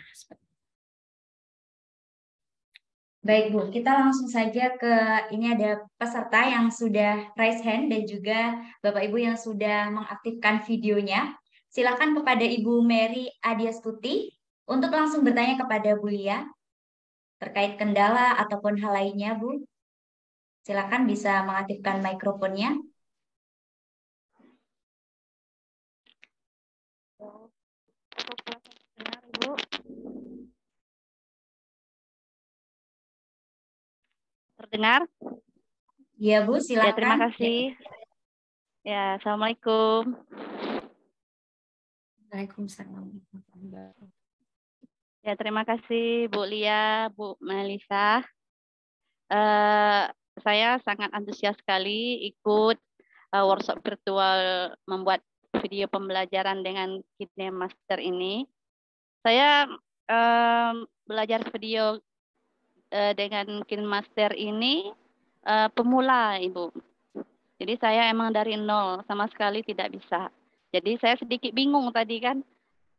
Baik Bu, kita langsung saja ke ini ada peserta yang sudah raise hand dan juga Bapak Ibu yang sudah mengaktifkan videonya. Silakan kepada Ibu Mary Adias Putih untuk langsung bertanya kepada Bu Lia terkait kendala ataupun hal lainnya, Bu. Silakan bisa mengaktifkan mikrofonnya. Bu. Terdengar? Iya, Bu, silakan. Ya, terima kasih. Ya, Assalamualaikum. Waalaikumsalam. Ya, terima kasih Bu Lia, Bu Melisa. Uh, saya sangat antusias sekali ikut uh, workshop virtual membuat video pembelajaran dengan Kidney Master ini. Saya um, belajar video uh, dengan Kidney Master ini uh, pemula, Ibu. Jadi saya emang dari nol, sama sekali tidak bisa. Jadi saya sedikit bingung tadi kan,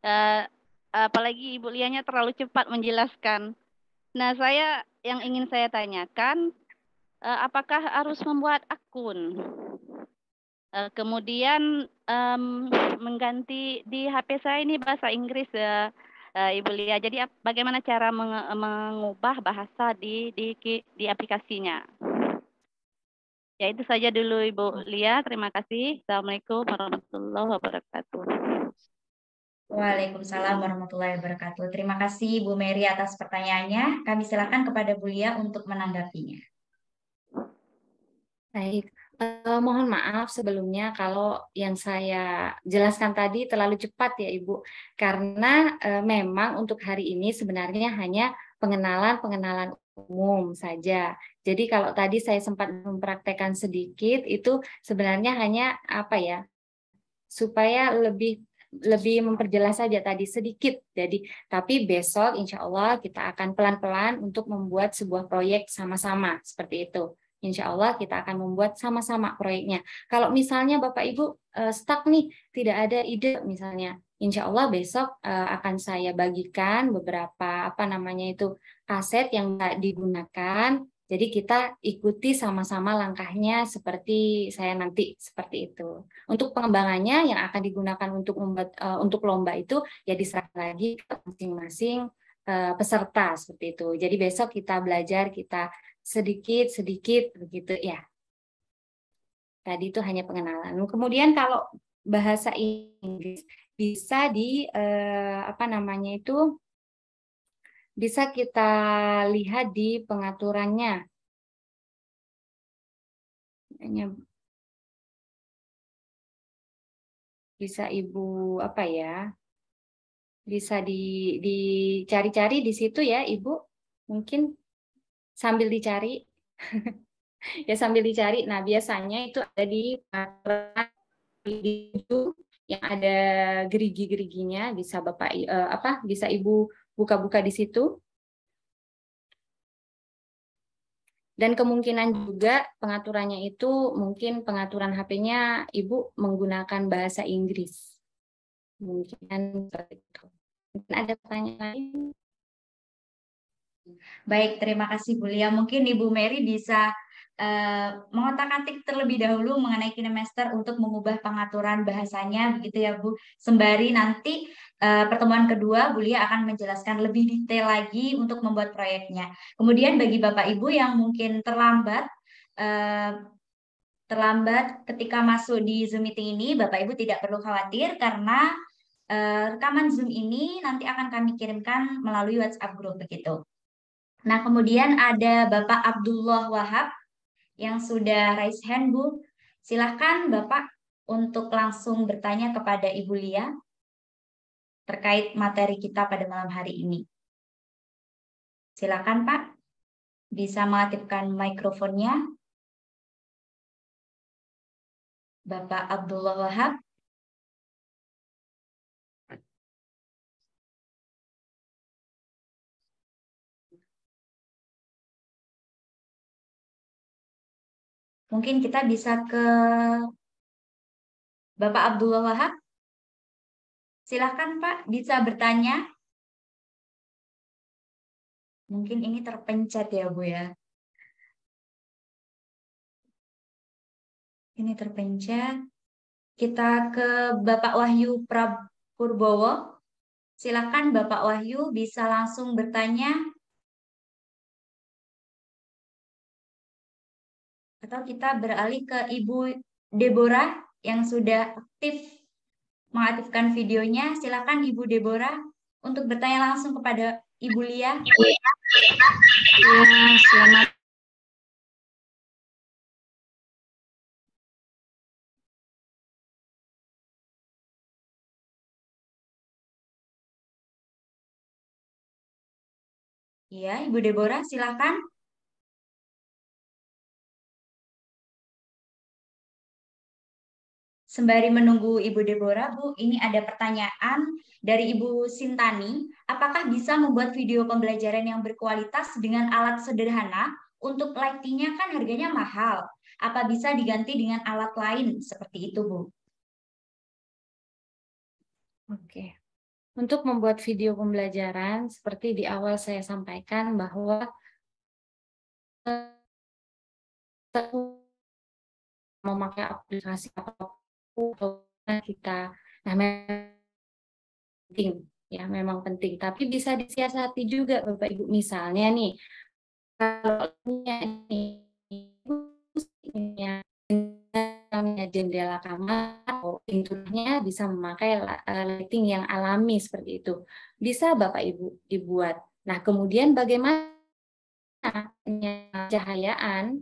uh, apalagi Ibu Lianya terlalu cepat menjelaskan. Nah saya yang ingin saya tanyakan, uh, apakah harus membuat akun? Uh, kemudian um, mengganti di HP saya ini bahasa Inggris ya, uh, Ibu Lia. Jadi bagaimana cara mengubah bahasa di, di di aplikasinya? Ya itu saja dulu Ibu hmm. Lia. Terima kasih. Assalamualaikum warahmatullahi wabarakatuh. Waalaikumsalam warahmatullahi wabarakatuh. Terima kasih Bu Mary atas pertanyaannya. Kami silakan kepada Bu Lia untuk menanggapinya. Baik, eh, mohon maaf sebelumnya kalau yang saya jelaskan tadi terlalu cepat ya Ibu, karena eh, memang untuk hari ini sebenarnya hanya pengenalan-pengenalan umum saja. Jadi kalau tadi saya sempat mempraktekkan sedikit itu sebenarnya hanya apa ya? supaya lebih lebih memperjelas saja tadi sedikit. Jadi, tapi besok insya Allah kita akan pelan-pelan untuk membuat sebuah proyek sama-sama seperti itu. Insya Allah kita akan membuat sama-sama proyeknya. Kalau misalnya Bapak Ibu eh, stuck nih, tidak ada ide misalnya, Insya Allah besok eh, akan saya bagikan beberapa apa namanya itu aset yang tidak digunakan jadi kita ikuti sama-sama langkahnya seperti saya nanti seperti itu. Untuk pengembangannya yang akan digunakan untuk lomba, uh, eh, untuk lomba itu ya diserahkan lagi ke masing-masing uh, peserta seperti itu. Jadi besok kita belajar kita sedikit sedikit begitu ya. Tadi itu hanya pengenalan. Kemudian kalau bahasa Inggris bisa di uh, apa namanya itu bisa kita lihat di pengaturannya. Bisa Ibu apa ya? Bisa di dicari-cari di situ ya, Ibu. Mungkin sambil dicari. ya sambil dicari. Nah, biasanya itu ada di yang ada gerigi-geriginya bisa Bapak eh, apa bisa Ibu buka-buka di situ. Dan kemungkinan juga pengaturannya itu mungkin pengaturan HP-nya Ibu menggunakan bahasa Inggris. Mungkin ada pertanyaan lain? Baik, terima kasih Bu Lia. Mungkin Ibu Mary bisa uh, mengotak-atik terlebih dahulu mengenai kinemaster untuk mengubah pengaturan bahasanya begitu ya Bu. Sembari nanti Eh, pertemuan kedua, Bulia akan menjelaskan lebih detail lagi untuk membuat proyeknya. Kemudian bagi Bapak Ibu yang mungkin terlambat, eh, terlambat ketika masuk di Zoom meeting ini, Bapak Ibu tidak perlu khawatir karena eh, rekaman Zoom ini nanti akan kami kirimkan melalui WhatsApp Group begitu. Nah, kemudian ada Bapak Abdullah Wahab yang sudah raise hand, Bu. Silahkan Bapak untuk langsung bertanya kepada Ibu Lia terkait materi kita pada malam hari ini. Silakan Pak, bisa mengaktifkan mikrofonnya. Bapak Abdullah Wahab. Mungkin kita bisa ke Bapak Abdullah Wahab. Silahkan Pak, bisa bertanya. Mungkin ini terpencet ya Bu ya. Ini terpencet. Kita ke Bapak Wahyu Prapurbowo. Silakan Bapak Wahyu bisa langsung bertanya. Atau kita beralih ke Ibu Deborah yang sudah aktif mengaktifkan videonya. Silakan Ibu Deborah untuk bertanya langsung kepada Ibu Lia. Ya, selamat Iya, Ibu Deborah, silakan. Sembari menunggu Ibu Deborah, Bu, ini ada pertanyaan dari Ibu Sintani. Apakah bisa membuat video pembelajaran yang berkualitas dengan alat sederhana? Untuk Lighty-nya kan harganya mahal. Apa bisa diganti dengan alat lain? Seperti itu, Bu. Oke. Untuk membuat video pembelajaran, seperti di awal saya sampaikan bahwa eh, memakai aplikasi apapun kita. Nah, penting ya memang penting, tapi bisa disiasati juga Bapak Ibu misalnya nih kalau nih jendela kamar atau pintunya bisa memakai e, lighting yang alami seperti itu. Bisa Bapak Ibu dibuat. Nah, kemudian bagaimana pencahayaan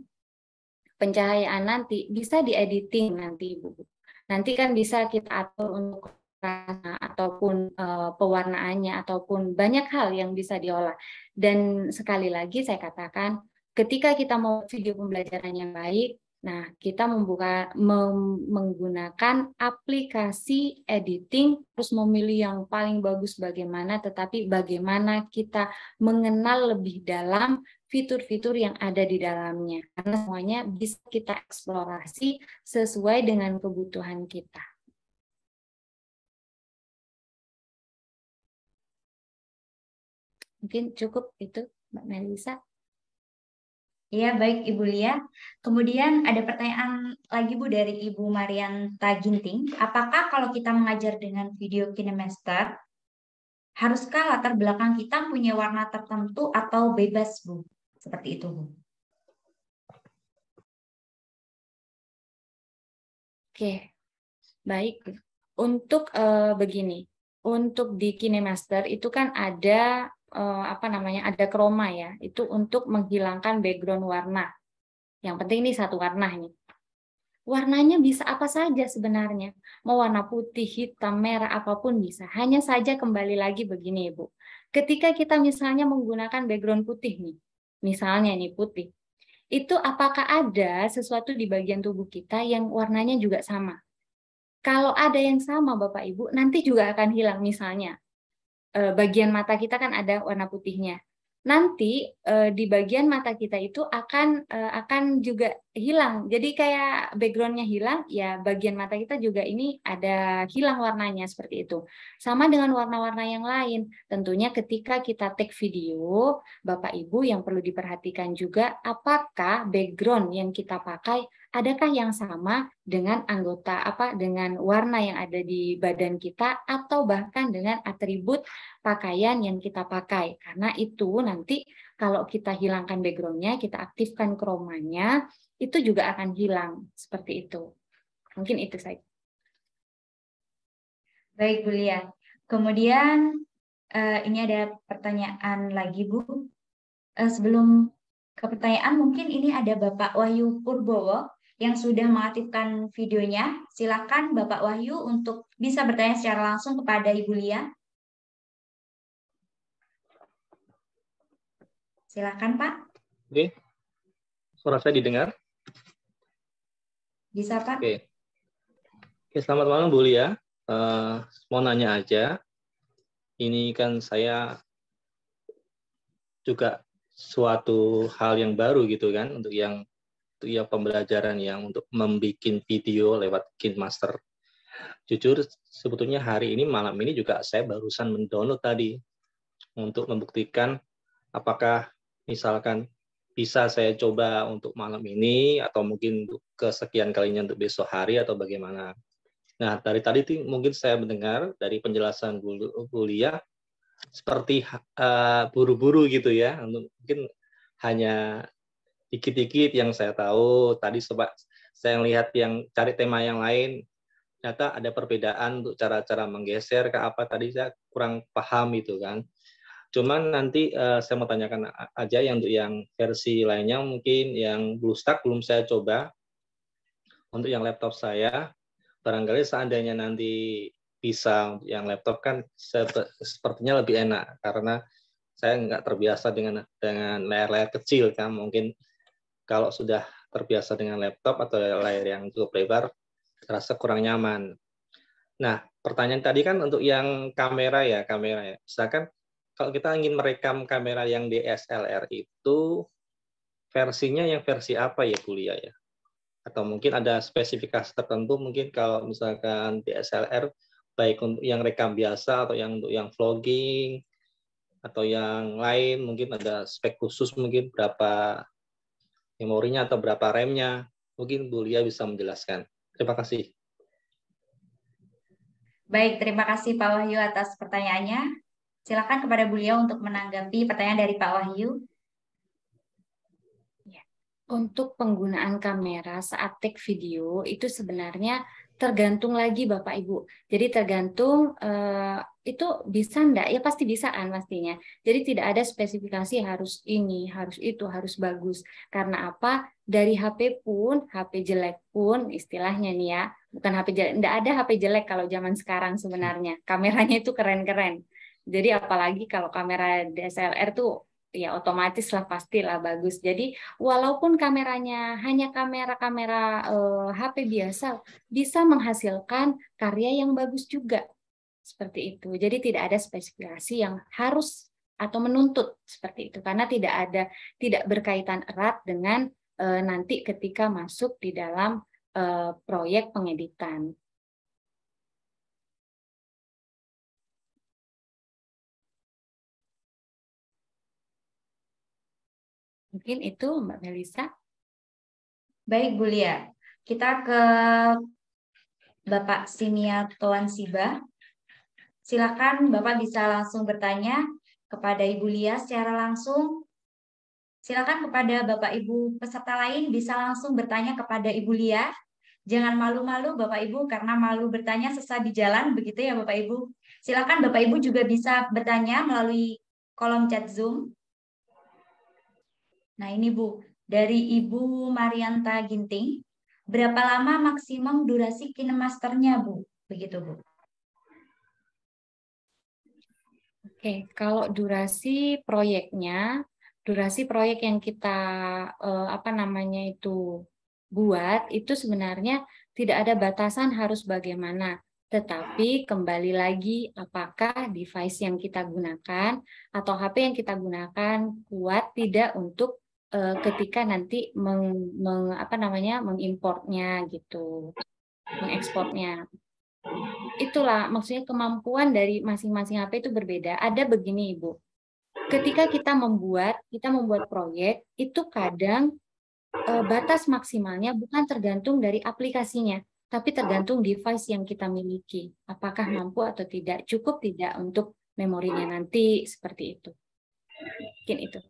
pencahayaan nanti bisa diediting nanti Ibu nanti kan bisa kita atur untuk rasa ataupun uh, pewarnaannya ataupun banyak hal yang bisa diolah. Dan sekali lagi saya katakan ketika kita mau video pembelajaran yang baik, nah kita membuka mem menggunakan aplikasi editing terus memilih yang paling bagus bagaimana tetapi bagaimana kita mengenal lebih dalam fitur-fitur yang ada di dalamnya. Karena semuanya bisa kita eksplorasi sesuai dengan kebutuhan kita. Mungkin cukup itu Mbak Melisa. Iya, baik Ibu Lia. Kemudian ada pertanyaan lagi Bu dari Ibu Marianta Ginting. Apakah kalau kita mengajar dengan video kinemaster, haruskah latar belakang kita punya warna tertentu atau bebas Bu? Seperti itu, Bu. Oke, baik. Untuk uh, begini, untuk di KineMaster itu kan ada uh, apa namanya, ada kroma ya. Itu untuk menghilangkan background warna. Yang penting ini satu warna nih. Warnanya bisa apa saja sebenarnya. Mau warna putih, hitam, merah, apapun bisa. Hanya saja kembali lagi begini, Ibu. Ketika kita misalnya menggunakan background putih nih, misalnya ini putih, itu apakah ada sesuatu di bagian tubuh kita yang warnanya juga sama? Kalau ada yang sama Bapak Ibu, nanti juga akan hilang misalnya. Eh, bagian mata kita kan ada warna putihnya nanti uh, di bagian mata kita itu akan uh, akan juga hilang. Jadi kayak backgroundnya hilang, ya bagian mata kita juga ini ada hilang warnanya seperti itu. Sama dengan warna-warna yang lain. Tentunya ketika kita take video, Bapak Ibu yang perlu diperhatikan juga apakah background yang kita pakai adakah yang sama dengan anggota apa dengan warna yang ada di badan kita atau bahkan dengan atribut pakaian yang kita pakai karena itu nanti kalau kita hilangkan backgroundnya kita aktifkan kromanya itu juga akan hilang seperti itu mungkin itu saja baik Bu Lia kemudian eh, ini ada pertanyaan lagi Bu eh, sebelum ke pertanyaan mungkin ini ada Bapak Wahyu Purbowo yang sudah mengaktifkan videonya. Silakan Bapak Wahyu untuk bisa bertanya secara langsung kepada Ibu Lia. Silakan Pak. Oke. Suara saya didengar? Bisa Pak. Oke. Oke, selamat malam Bu Lia. Uh, mau nanya aja, ini kan saya juga suatu hal yang baru gitu kan untuk yang itu ya pembelajaran yang untuk membuat video lewat Kin Jujur sebetulnya hari ini malam ini juga saya barusan mendownload tadi untuk membuktikan apakah misalkan bisa saya coba untuk malam ini atau mungkin kesekian kalinya untuk besok hari atau bagaimana. Nah, dari tadi mungkin saya mendengar dari penjelasan kuliah seperti eh, buru-buru uh, buru -buru gitu ya. Mungkin hanya dikit-dikit yang saya tahu tadi sobat saya lihat yang cari tema yang lain ternyata ada perbedaan untuk cara-cara menggeser ke apa tadi saya kurang paham itu kan cuman nanti uh, saya mau tanyakan aja yang untuk yang versi lainnya mungkin yang BlueStack belum saya coba untuk yang laptop saya barangkali seandainya nanti bisa yang laptop kan sepertinya lebih enak karena saya nggak terbiasa dengan dengan layar-layar kecil kan mungkin kalau sudah terbiasa dengan laptop atau layar yang cukup lebar, terasa kurang nyaman. Nah, pertanyaan tadi kan untuk yang kamera ya, kamera ya. Misalkan kalau kita ingin merekam kamera yang DSLR itu versinya yang versi apa ya kuliah ya? Atau mungkin ada spesifikasi tertentu mungkin kalau misalkan DSLR baik untuk yang rekam biasa atau yang untuk yang vlogging atau yang lain mungkin ada spek khusus mungkin berapa memorinya atau berapa remnya. Mungkin Bu Lia bisa menjelaskan. Terima kasih. Baik, terima kasih Pak Wahyu atas pertanyaannya. Silakan kepada Bu Lia untuk menanggapi pertanyaan dari Pak Wahyu. Ya. Untuk penggunaan kamera saat take video itu sebenarnya tergantung lagi Bapak Ibu. Jadi tergantung uh, itu bisa enggak? Ya pasti bisaan pastinya. Jadi tidak ada spesifikasi harus ini, harus itu, harus bagus. Karena apa? Dari HP pun, HP jelek pun istilahnya nih ya, bukan HP jelek, enggak ada HP jelek kalau zaman sekarang sebenarnya. Kameranya itu keren-keren. Jadi apalagi kalau kamera DSLR tuh ya otomatis lah pastilah bagus. Jadi walaupun kameranya hanya kamera-kamera HP eh, biasa bisa menghasilkan karya yang bagus juga seperti itu. Jadi tidak ada spesifikasi yang harus atau menuntut seperti itu karena tidak ada tidak berkaitan erat dengan eh, nanti ketika masuk di dalam eh, proyek pengeditan Mungkin itu Mbak Melisa. Baik, Bu Lia. Kita ke Bapak Simia Toan Siba. Silakan Bapak bisa langsung bertanya kepada Ibu Lia secara langsung. Silakan kepada Bapak Ibu peserta lain bisa langsung bertanya kepada Ibu Lia. Jangan malu-malu Bapak Ibu karena malu bertanya sesat di jalan begitu ya Bapak Ibu. Silakan Bapak Ibu juga bisa bertanya melalui kolom chat Zoom. Nah ini Bu, dari Ibu Marianta Ginting, berapa lama maksimum durasi kinemasternya Bu? Begitu Bu. Oke, kalau durasi proyeknya, durasi proyek yang kita eh, apa namanya itu buat itu sebenarnya tidak ada batasan harus bagaimana. Tetapi kembali lagi apakah device yang kita gunakan atau HP yang kita gunakan kuat tidak untuk Eh, ketika nanti meng, meng apa namanya mengimportnya gitu, mengekspornya. Itulah maksudnya kemampuan dari masing-masing HP itu berbeda. Ada begini Ibu. Ketika kita membuat, kita membuat proyek, itu kadang uh, batas maksimalnya bukan tergantung dari aplikasinya, tapi tergantung device yang kita miliki. Apakah mampu atau tidak, cukup tidak untuk memorinya nanti seperti itu. Mungkin itu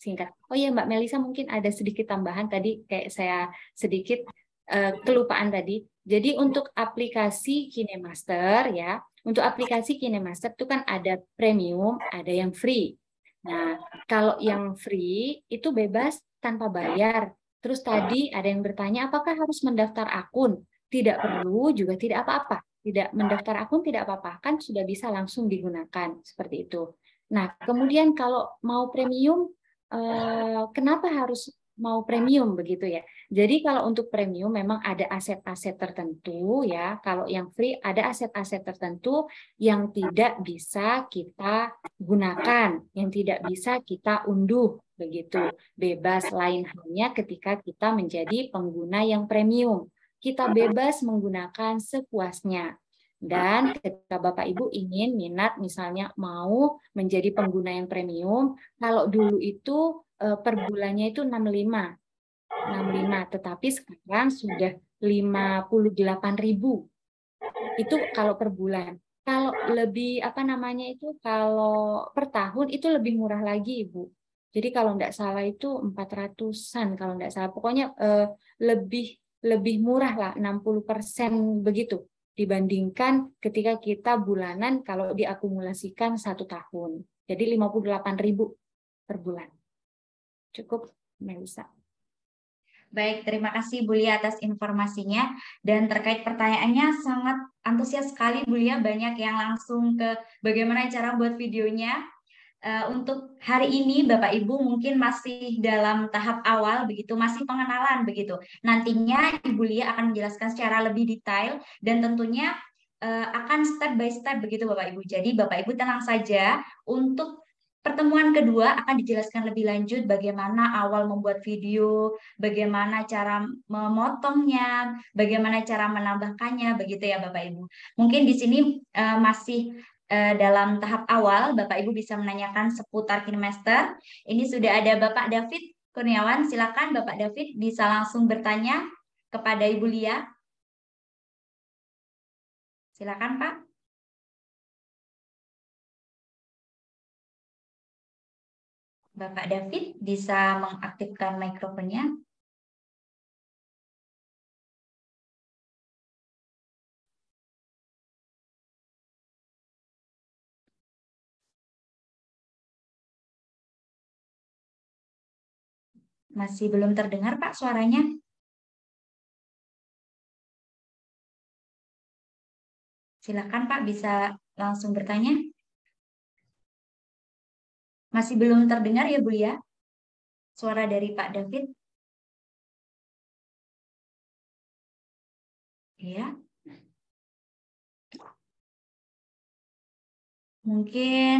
singkat. Oh iya Mbak Melisa mungkin ada sedikit tambahan tadi kayak saya sedikit uh, kelupaan tadi. Jadi untuk aplikasi KineMaster ya, untuk aplikasi KineMaster itu kan ada premium, ada yang free. Nah, kalau yang free itu bebas tanpa bayar. Terus tadi ada yang bertanya apakah harus mendaftar akun? Tidak perlu juga tidak apa-apa. Tidak mendaftar akun tidak apa-apa, kan sudah bisa langsung digunakan seperti itu. Nah, kemudian kalau mau premium Eh, kenapa harus mau premium begitu ya. Jadi kalau untuk premium memang ada aset-aset tertentu ya. Kalau yang free ada aset-aset tertentu yang tidak bisa kita gunakan, yang tidak bisa kita unduh begitu. Bebas lain halnya ketika kita menjadi pengguna yang premium. Kita bebas menggunakan sepuasnya. Dan ketika Bapak Ibu ingin minat misalnya mau menjadi pengguna yang premium, kalau dulu itu eh, per bulannya itu 65. 65, tetapi sekarang sudah 58.000. Itu kalau per bulan. Kalau lebih apa namanya itu kalau per tahun itu lebih murah lagi, Ibu. Jadi kalau tidak salah itu 400-an kalau tidak salah. Pokoknya eh, lebih lebih murah lah 60% begitu dibandingkan ketika kita bulanan kalau diakumulasikan satu tahun. Jadi ribu per bulan. Cukup, Melisa. Baik, terima kasih Bulia atas informasinya. Dan terkait pertanyaannya sangat antusias sekali Bulia, banyak yang langsung ke bagaimana cara buat videonya, Eh, untuk hari ini Bapak Ibu mungkin masih dalam tahap awal begitu, masih pengenalan begitu. Nantinya Ibu Lia akan menjelaskan secara lebih detail dan tentunya uh, akan step by step begitu Bapak Ibu. Jadi Bapak Ibu tenang saja untuk Pertemuan kedua akan dijelaskan lebih lanjut bagaimana awal membuat video, bagaimana cara memotongnya, bagaimana cara menambahkannya, begitu ya Bapak Ibu. Mungkin di sini uh, masih Eh, dalam tahap awal Bapak Ibu bisa menanyakan seputar trimester. Ini sudah ada Bapak David Kurniawan, silakan Bapak David bisa langsung bertanya kepada Ibu Lia. Silakan Pak. Bapak David bisa mengaktifkan mikrofonnya. Masih belum terdengar, Pak, suaranya? Silakan, Pak, bisa langsung bertanya. Masih belum terdengar ya, Bu, ya? Suara dari Pak David. Ya. Mungkin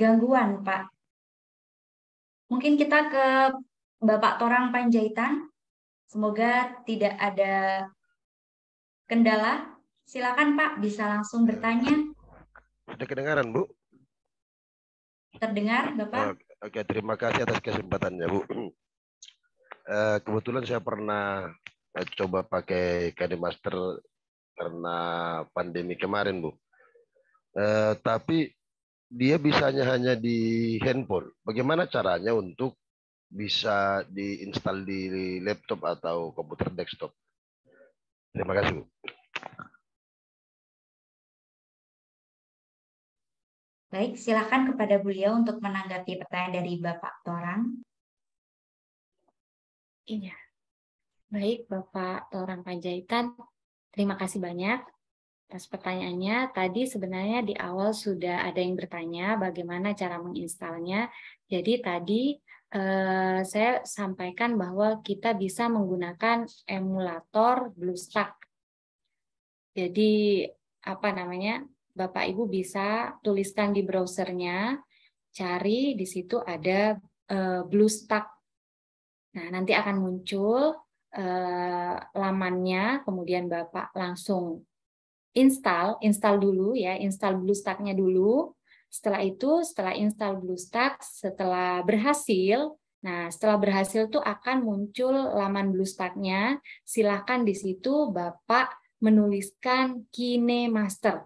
gangguan, Pak. Mungkin kita ke Bapak Torang Panjaitan. Semoga tidak ada kendala. Silakan Pak, bisa langsung bertanya. Ada kedengaran, Bu? Terdengar, Bapak? Oh, Oke, terima kasih atas kesempatannya, Bu. Eh, kebetulan saya pernah eh, coba pakai KD Master karena pandemi kemarin, Bu. Uh, tapi dia bisanya hanya di handphone. Bagaimana caranya untuk bisa diinstal di laptop atau komputer desktop? Terima kasih. Baik, silakan kepada beliau untuk menanggapi pertanyaan dari Bapak Torang. Iya. Baik, Bapak Torang Panjaitan, terima kasih banyak atas pertanyaannya tadi sebenarnya di awal sudah ada yang bertanya bagaimana cara menginstalnya. Jadi tadi eh, saya sampaikan bahwa kita bisa menggunakan emulator BlueStack. Jadi apa namanya? Bapak Ibu bisa tuliskan di browsernya, cari di situ ada eh, BlueStack. Nah, nanti akan muncul eh, lamannya, kemudian Bapak langsung install, install dulu ya, install BlueStack-nya dulu. Setelah itu, setelah install BlueStack, setelah berhasil, nah setelah berhasil tuh akan muncul laman BlueStack-nya. Silahkan di situ Bapak menuliskan KineMaster.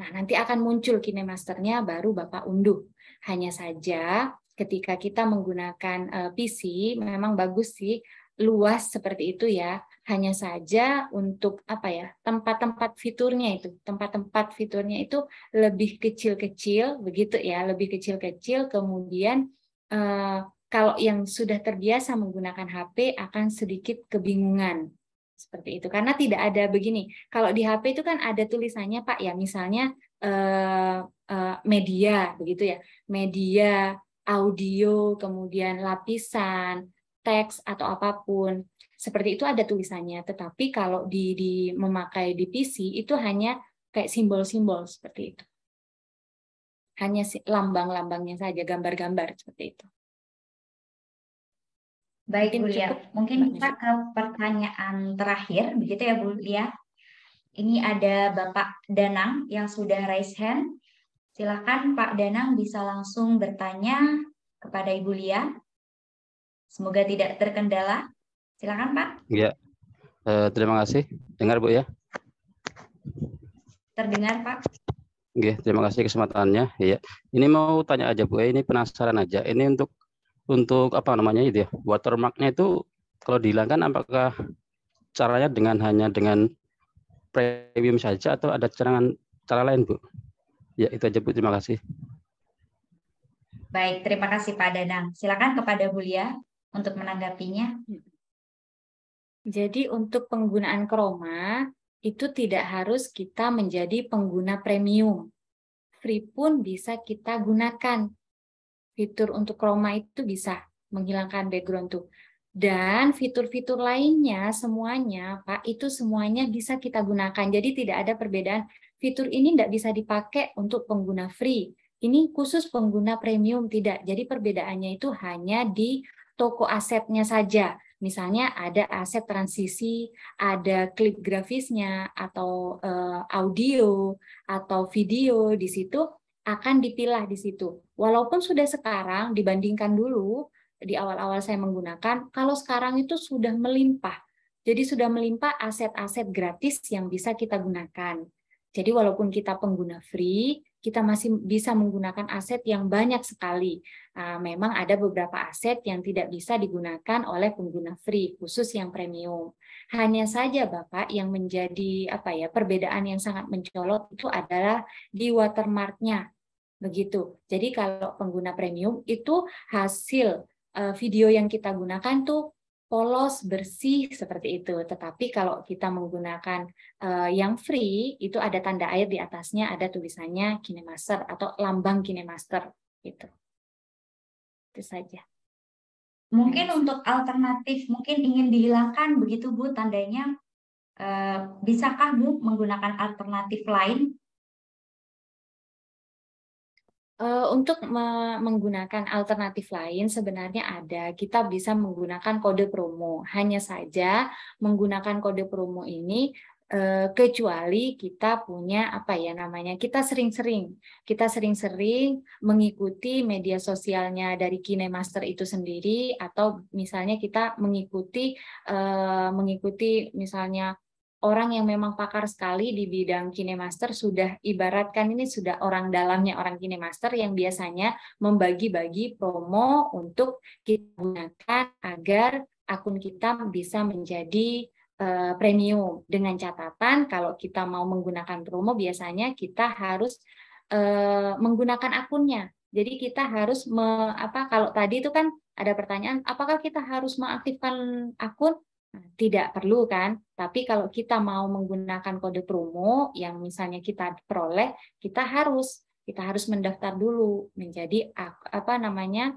Nah, nanti akan muncul KineMaster-nya baru Bapak unduh. Hanya saja ketika kita menggunakan eh, PC memang bagus sih luas seperti itu ya. Hanya saja untuk apa ya? tempat-tempat fiturnya itu, tempat-tempat fiturnya itu lebih kecil-kecil begitu ya, lebih kecil-kecil kemudian eh, kalau yang sudah terbiasa menggunakan HP akan sedikit kebingungan seperti itu karena tidak ada begini kalau di HP itu kan ada tulisannya Pak ya misalnya eh, eh, media begitu ya media audio kemudian lapisan teks atau apapun. Seperti itu ada tulisannya, tetapi kalau di, di memakai di PC itu hanya kayak simbol-simbol seperti itu. Hanya lambang-lambangnya saja, gambar-gambar seperti itu. Baik, Ibu Bu Lia. Mungkin kita ke pertanyaan terakhir, begitu ya, Bu Lia. Ini ada Bapak Danang yang sudah raise hand. Silakan Pak Danang bisa langsung bertanya kepada Ibu Lia. Semoga tidak terkendala. Silakan Pak. Iya. Eh, terima kasih. Dengar Bu ya. Terdengar Pak. Oke, terima kasih kesempatannya. Iya. Ini mau tanya aja Bu, ya. ini penasaran aja. Ini untuk untuk apa namanya itu ya? Watermarknya itu kalau dihilangkan apakah caranya dengan hanya dengan premium saja atau ada cara cara lain Bu? Ya, itu aja Bu. Terima kasih. Baik, terima kasih Pak Danang. Silakan kepada Bulia untuk menanggapinya? Hmm. Jadi untuk penggunaan kroma itu tidak harus kita menjadi pengguna premium. Free pun bisa kita gunakan. Fitur untuk kroma itu bisa menghilangkan background tuh. Dan fitur-fitur lainnya semuanya, Pak, itu semuanya bisa kita gunakan. Jadi tidak ada perbedaan. Fitur ini tidak bisa dipakai untuk pengguna free. Ini khusus pengguna premium tidak. Jadi perbedaannya itu hanya di toko asetnya saja. Misalnya ada aset transisi, ada klip grafisnya, atau uh, audio, atau video di situ akan dipilah di situ. Walaupun sudah sekarang dibandingkan dulu di awal-awal saya menggunakan, kalau sekarang itu sudah melimpah. Jadi sudah melimpah aset-aset gratis yang bisa kita gunakan. Jadi walaupun kita pengguna free, kita masih bisa menggunakan aset yang banyak sekali. Ah, memang ada beberapa aset yang tidak bisa digunakan oleh pengguna free, khusus yang premium. Hanya saja Bapak yang menjadi apa ya perbedaan yang sangat mencolok itu adalah di watermarknya. Begitu. Jadi kalau pengguna premium itu hasil eh, video yang kita gunakan tuh polos, bersih seperti itu. Tetapi kalau kita menggunakan uh, yang free, itu ada tanda air di atasnya, ada tulisannya KineMaster atau lambang KineMaster gitu. Itu saja. Mungkin untuk alternatif, mungkin ingin dihilangkan begitu Bu tandanya. Uh, bisakah Bu menggunakan alternatif lain Uh, untuk me menggunakan alternatif lain sebenarnya ada, kita bisa menggunakan kode promo. Hanya saja menggunakan kode promo ini, uh, kecuali kita punya, apa ya namanya, kita sering-sering kita sering-sering mengikuti media sosialnya dari KineMaster itu sendiri atau misalnya kita mengikuti, uh, mengikuti misalnya orang yang memang pakar sekali di bidang kinemaster sudah ibaratkan ini sudah orang dalamnya orang kinemaster yang biasanya membagi-bagi promo untuk kita gunakan agar akun kita bisa menjadi eh, premium dengan catatan kalau kita mau menggunakan promo biasanya kita harus eh, menggunakan akunnya jadi kita harus me, apa kalau tadi itu kan ada pertanyaan apakah kita harus mengaktifkan akun tidak perlu kan tapi kalau kita mau menggunakan kode promo yang misalnya kita peroleh kita harus kita harus mendaftar dulu menjadi apa namanya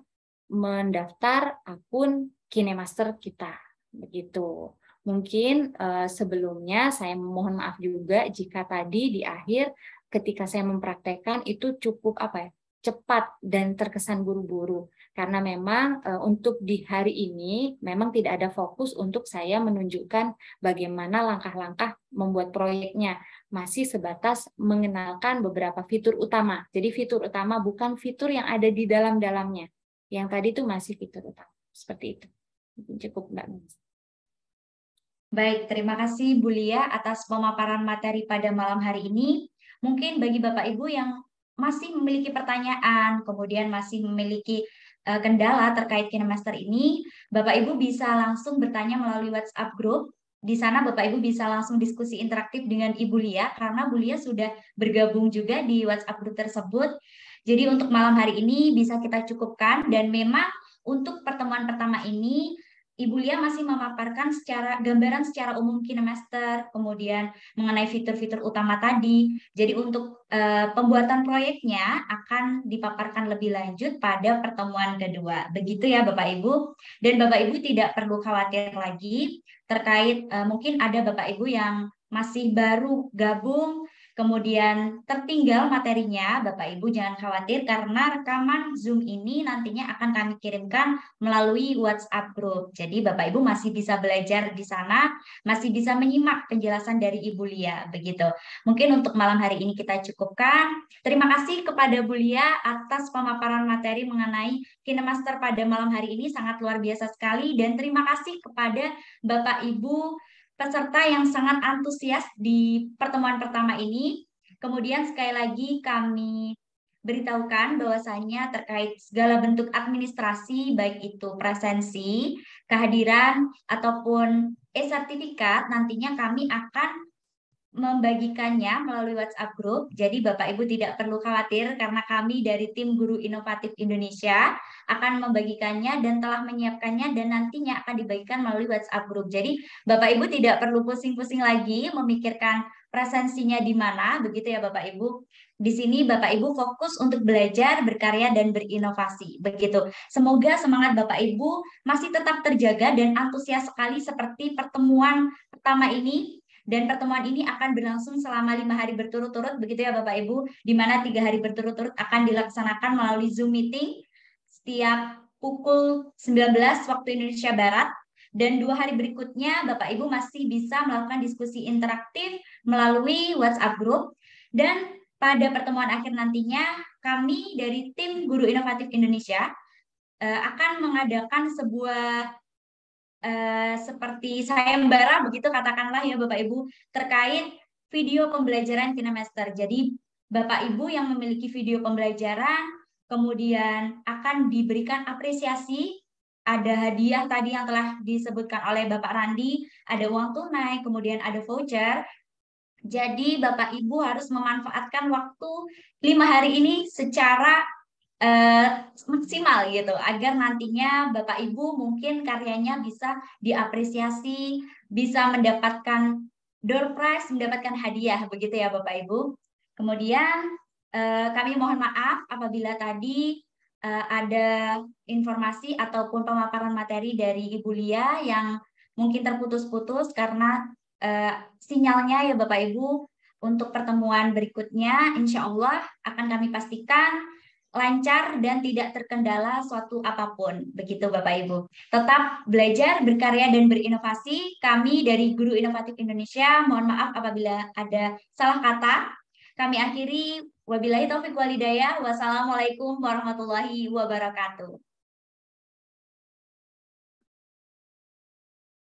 mendaftar akun KineMaster kita begitu mungkin eh, sebelumnya saya mohon maaf juga jika tadi di akhir ketika saya mempraktekkan itu cukup apa ya cepat dan terkesan buru-buru karena memang uh, untuk di hari ini memang tidak ada fokus untuk saya menunjukkan bagaimana langkah-langkah membuat proyeknya masih sebatas mengenalkan beberapa fitur utama. Jadi fitur utama bukan fitur yang ada di dalam-dalamnya. Yang tadi itu masih fitur utama. Seperti itu. Cukup Mbak Baik, terima kasih Bu Lia atas pemaparan materi pada malam hari ini. Mungkin bagi Bapak Ibu yang masih memiliki pertanyaan, kemudian masih memiliki Eh, kendala terkait KineMaster ini, Bapak Ibu bisa langsung bertanya melalui WhatsApp group. Di sana Bapak Ibu bisa langsung diskusi interaktif dengan Ibu Lia karena Bu Lia sudah bergabung juga di WhatsApp group tersebut. Jadi untuk malam hari ini bisa kita cukupkan dan memang untuk pertemuan pertama ini Ibu Lia masih memaparkan secara gambaran secara umum kinemaster, kemudian mengenai fitur-fitur utama tadi. Jadi untuk e, pembuatan proyeknya akan dipaparkan lebih lanjut pada pertemuan kedua. Begitu ya Bapak Ibu. Dan Bapak Ibu tidak perlu khawatir lagi terkait e, mungkin ada Bapak Ibu yang masih baru gabung kemudian tertinggal materinya, Bapak Ibu jangan khawatir karena rekaman Zoom ini nantinya akan kami kirimkan melalui WhatsApp group. Jadi Bapak Ibu masih bisa belajar di sana, masih bisa menyimak penjelasan dari Ibu Lia begitu. Mungkin untuk malam hari ini kita cukupkan. Terima kasih kepada Bu Lia atas pemaparan materi mengenai KineMaster pada malam hari ini sangat luar biasa sekali dan terima kasih kepada Bapak Ibu peserta yang sangat antusias di pertemuan pertama ini. Kemudian sekali lagi kami beritahukan bahwasannya terkait segala bentuk administrasi, baik itu presensi, kehadiran, ataupun e-sertifikat, nantinya kami akan membagikannya melalui WhatsApp group. Jadi Bapak Ibu tidak perlu khawatir karena kami dari tim Guru Inovatif Indonesia akan membagikannya dan telah menyiapkannya dan nantinya akan dibagikan melalui WhatsApp group. Jadi Bapak Ibu tidak perlu pusing-pusing lagi memikirkan presensinya di mana, begitu ya Bapak Ibu. Di sini Bapak Ibu fokus untuk belajar, berkarya dan berinovasi, begitu. Semoga semangat Bapak Ibu masih tetap terjaga dan antusias sekali seperti pertemuan pertama ini dan pertemuan ini akan berlangsung selama lima hari berturut-turut, begitu ya Bapak Ibu, di mana tiga hari berturut-turut akan dilaksanakan melalui Zoom meeting setiap pukul 19 waktu Indonesia Barat dan dua hari berikutnya Bapak Ibu masih bisa melakukan diskusi interaktif melalui WhatsApp group dan pada pertemuan akhir nantinya kami dari tim Guru Inovatif Indonesia eh, akan mengadakan sebuah Eh, seperti sayembara begitu katakanlah ya Bapak Ibu terkait video pembelajaran kinemaster. Jadi Bapak Ibu yang memiliki video pembelajaran kemudian akan diberikan apresiasi ada hadiah tadi yang telah disebutkan oleh Bapak Randi, ada uang tunai, kemudian ada voucher. Jadi Bapak Ibu harus memanfaatkan waktu lima hari ini secara Eh, maksimal gitu agar nantinya Bapak Ibu mungkin karyanya bisa diapresiasi, bisa mendapatkan door prize, mendapatkan hadiah begitu ya Bapak Ibu. Kemudian uh, kami mohon maaf apabila tadi uh, ada informasi ataupun pemaparan materi dari Ibu Lia yang mungkin terputus-putus karena uh, sinyalnya ya Bapak Ibu untuk pertemuan berikutnya insya Allah akan kami pastikan lancar dan tidak terkendala suatu apapun. Begitu Bapak Ibu. Tetap belajar, berkarya dan berinovasi. Kami dari Guru Inovatif Indonesia, mohon maaf apabila ada salah kata. Kami akhiri wabillahi taufiq walidaya. Wassalamualaikum warahmatullahi wabarakatuh.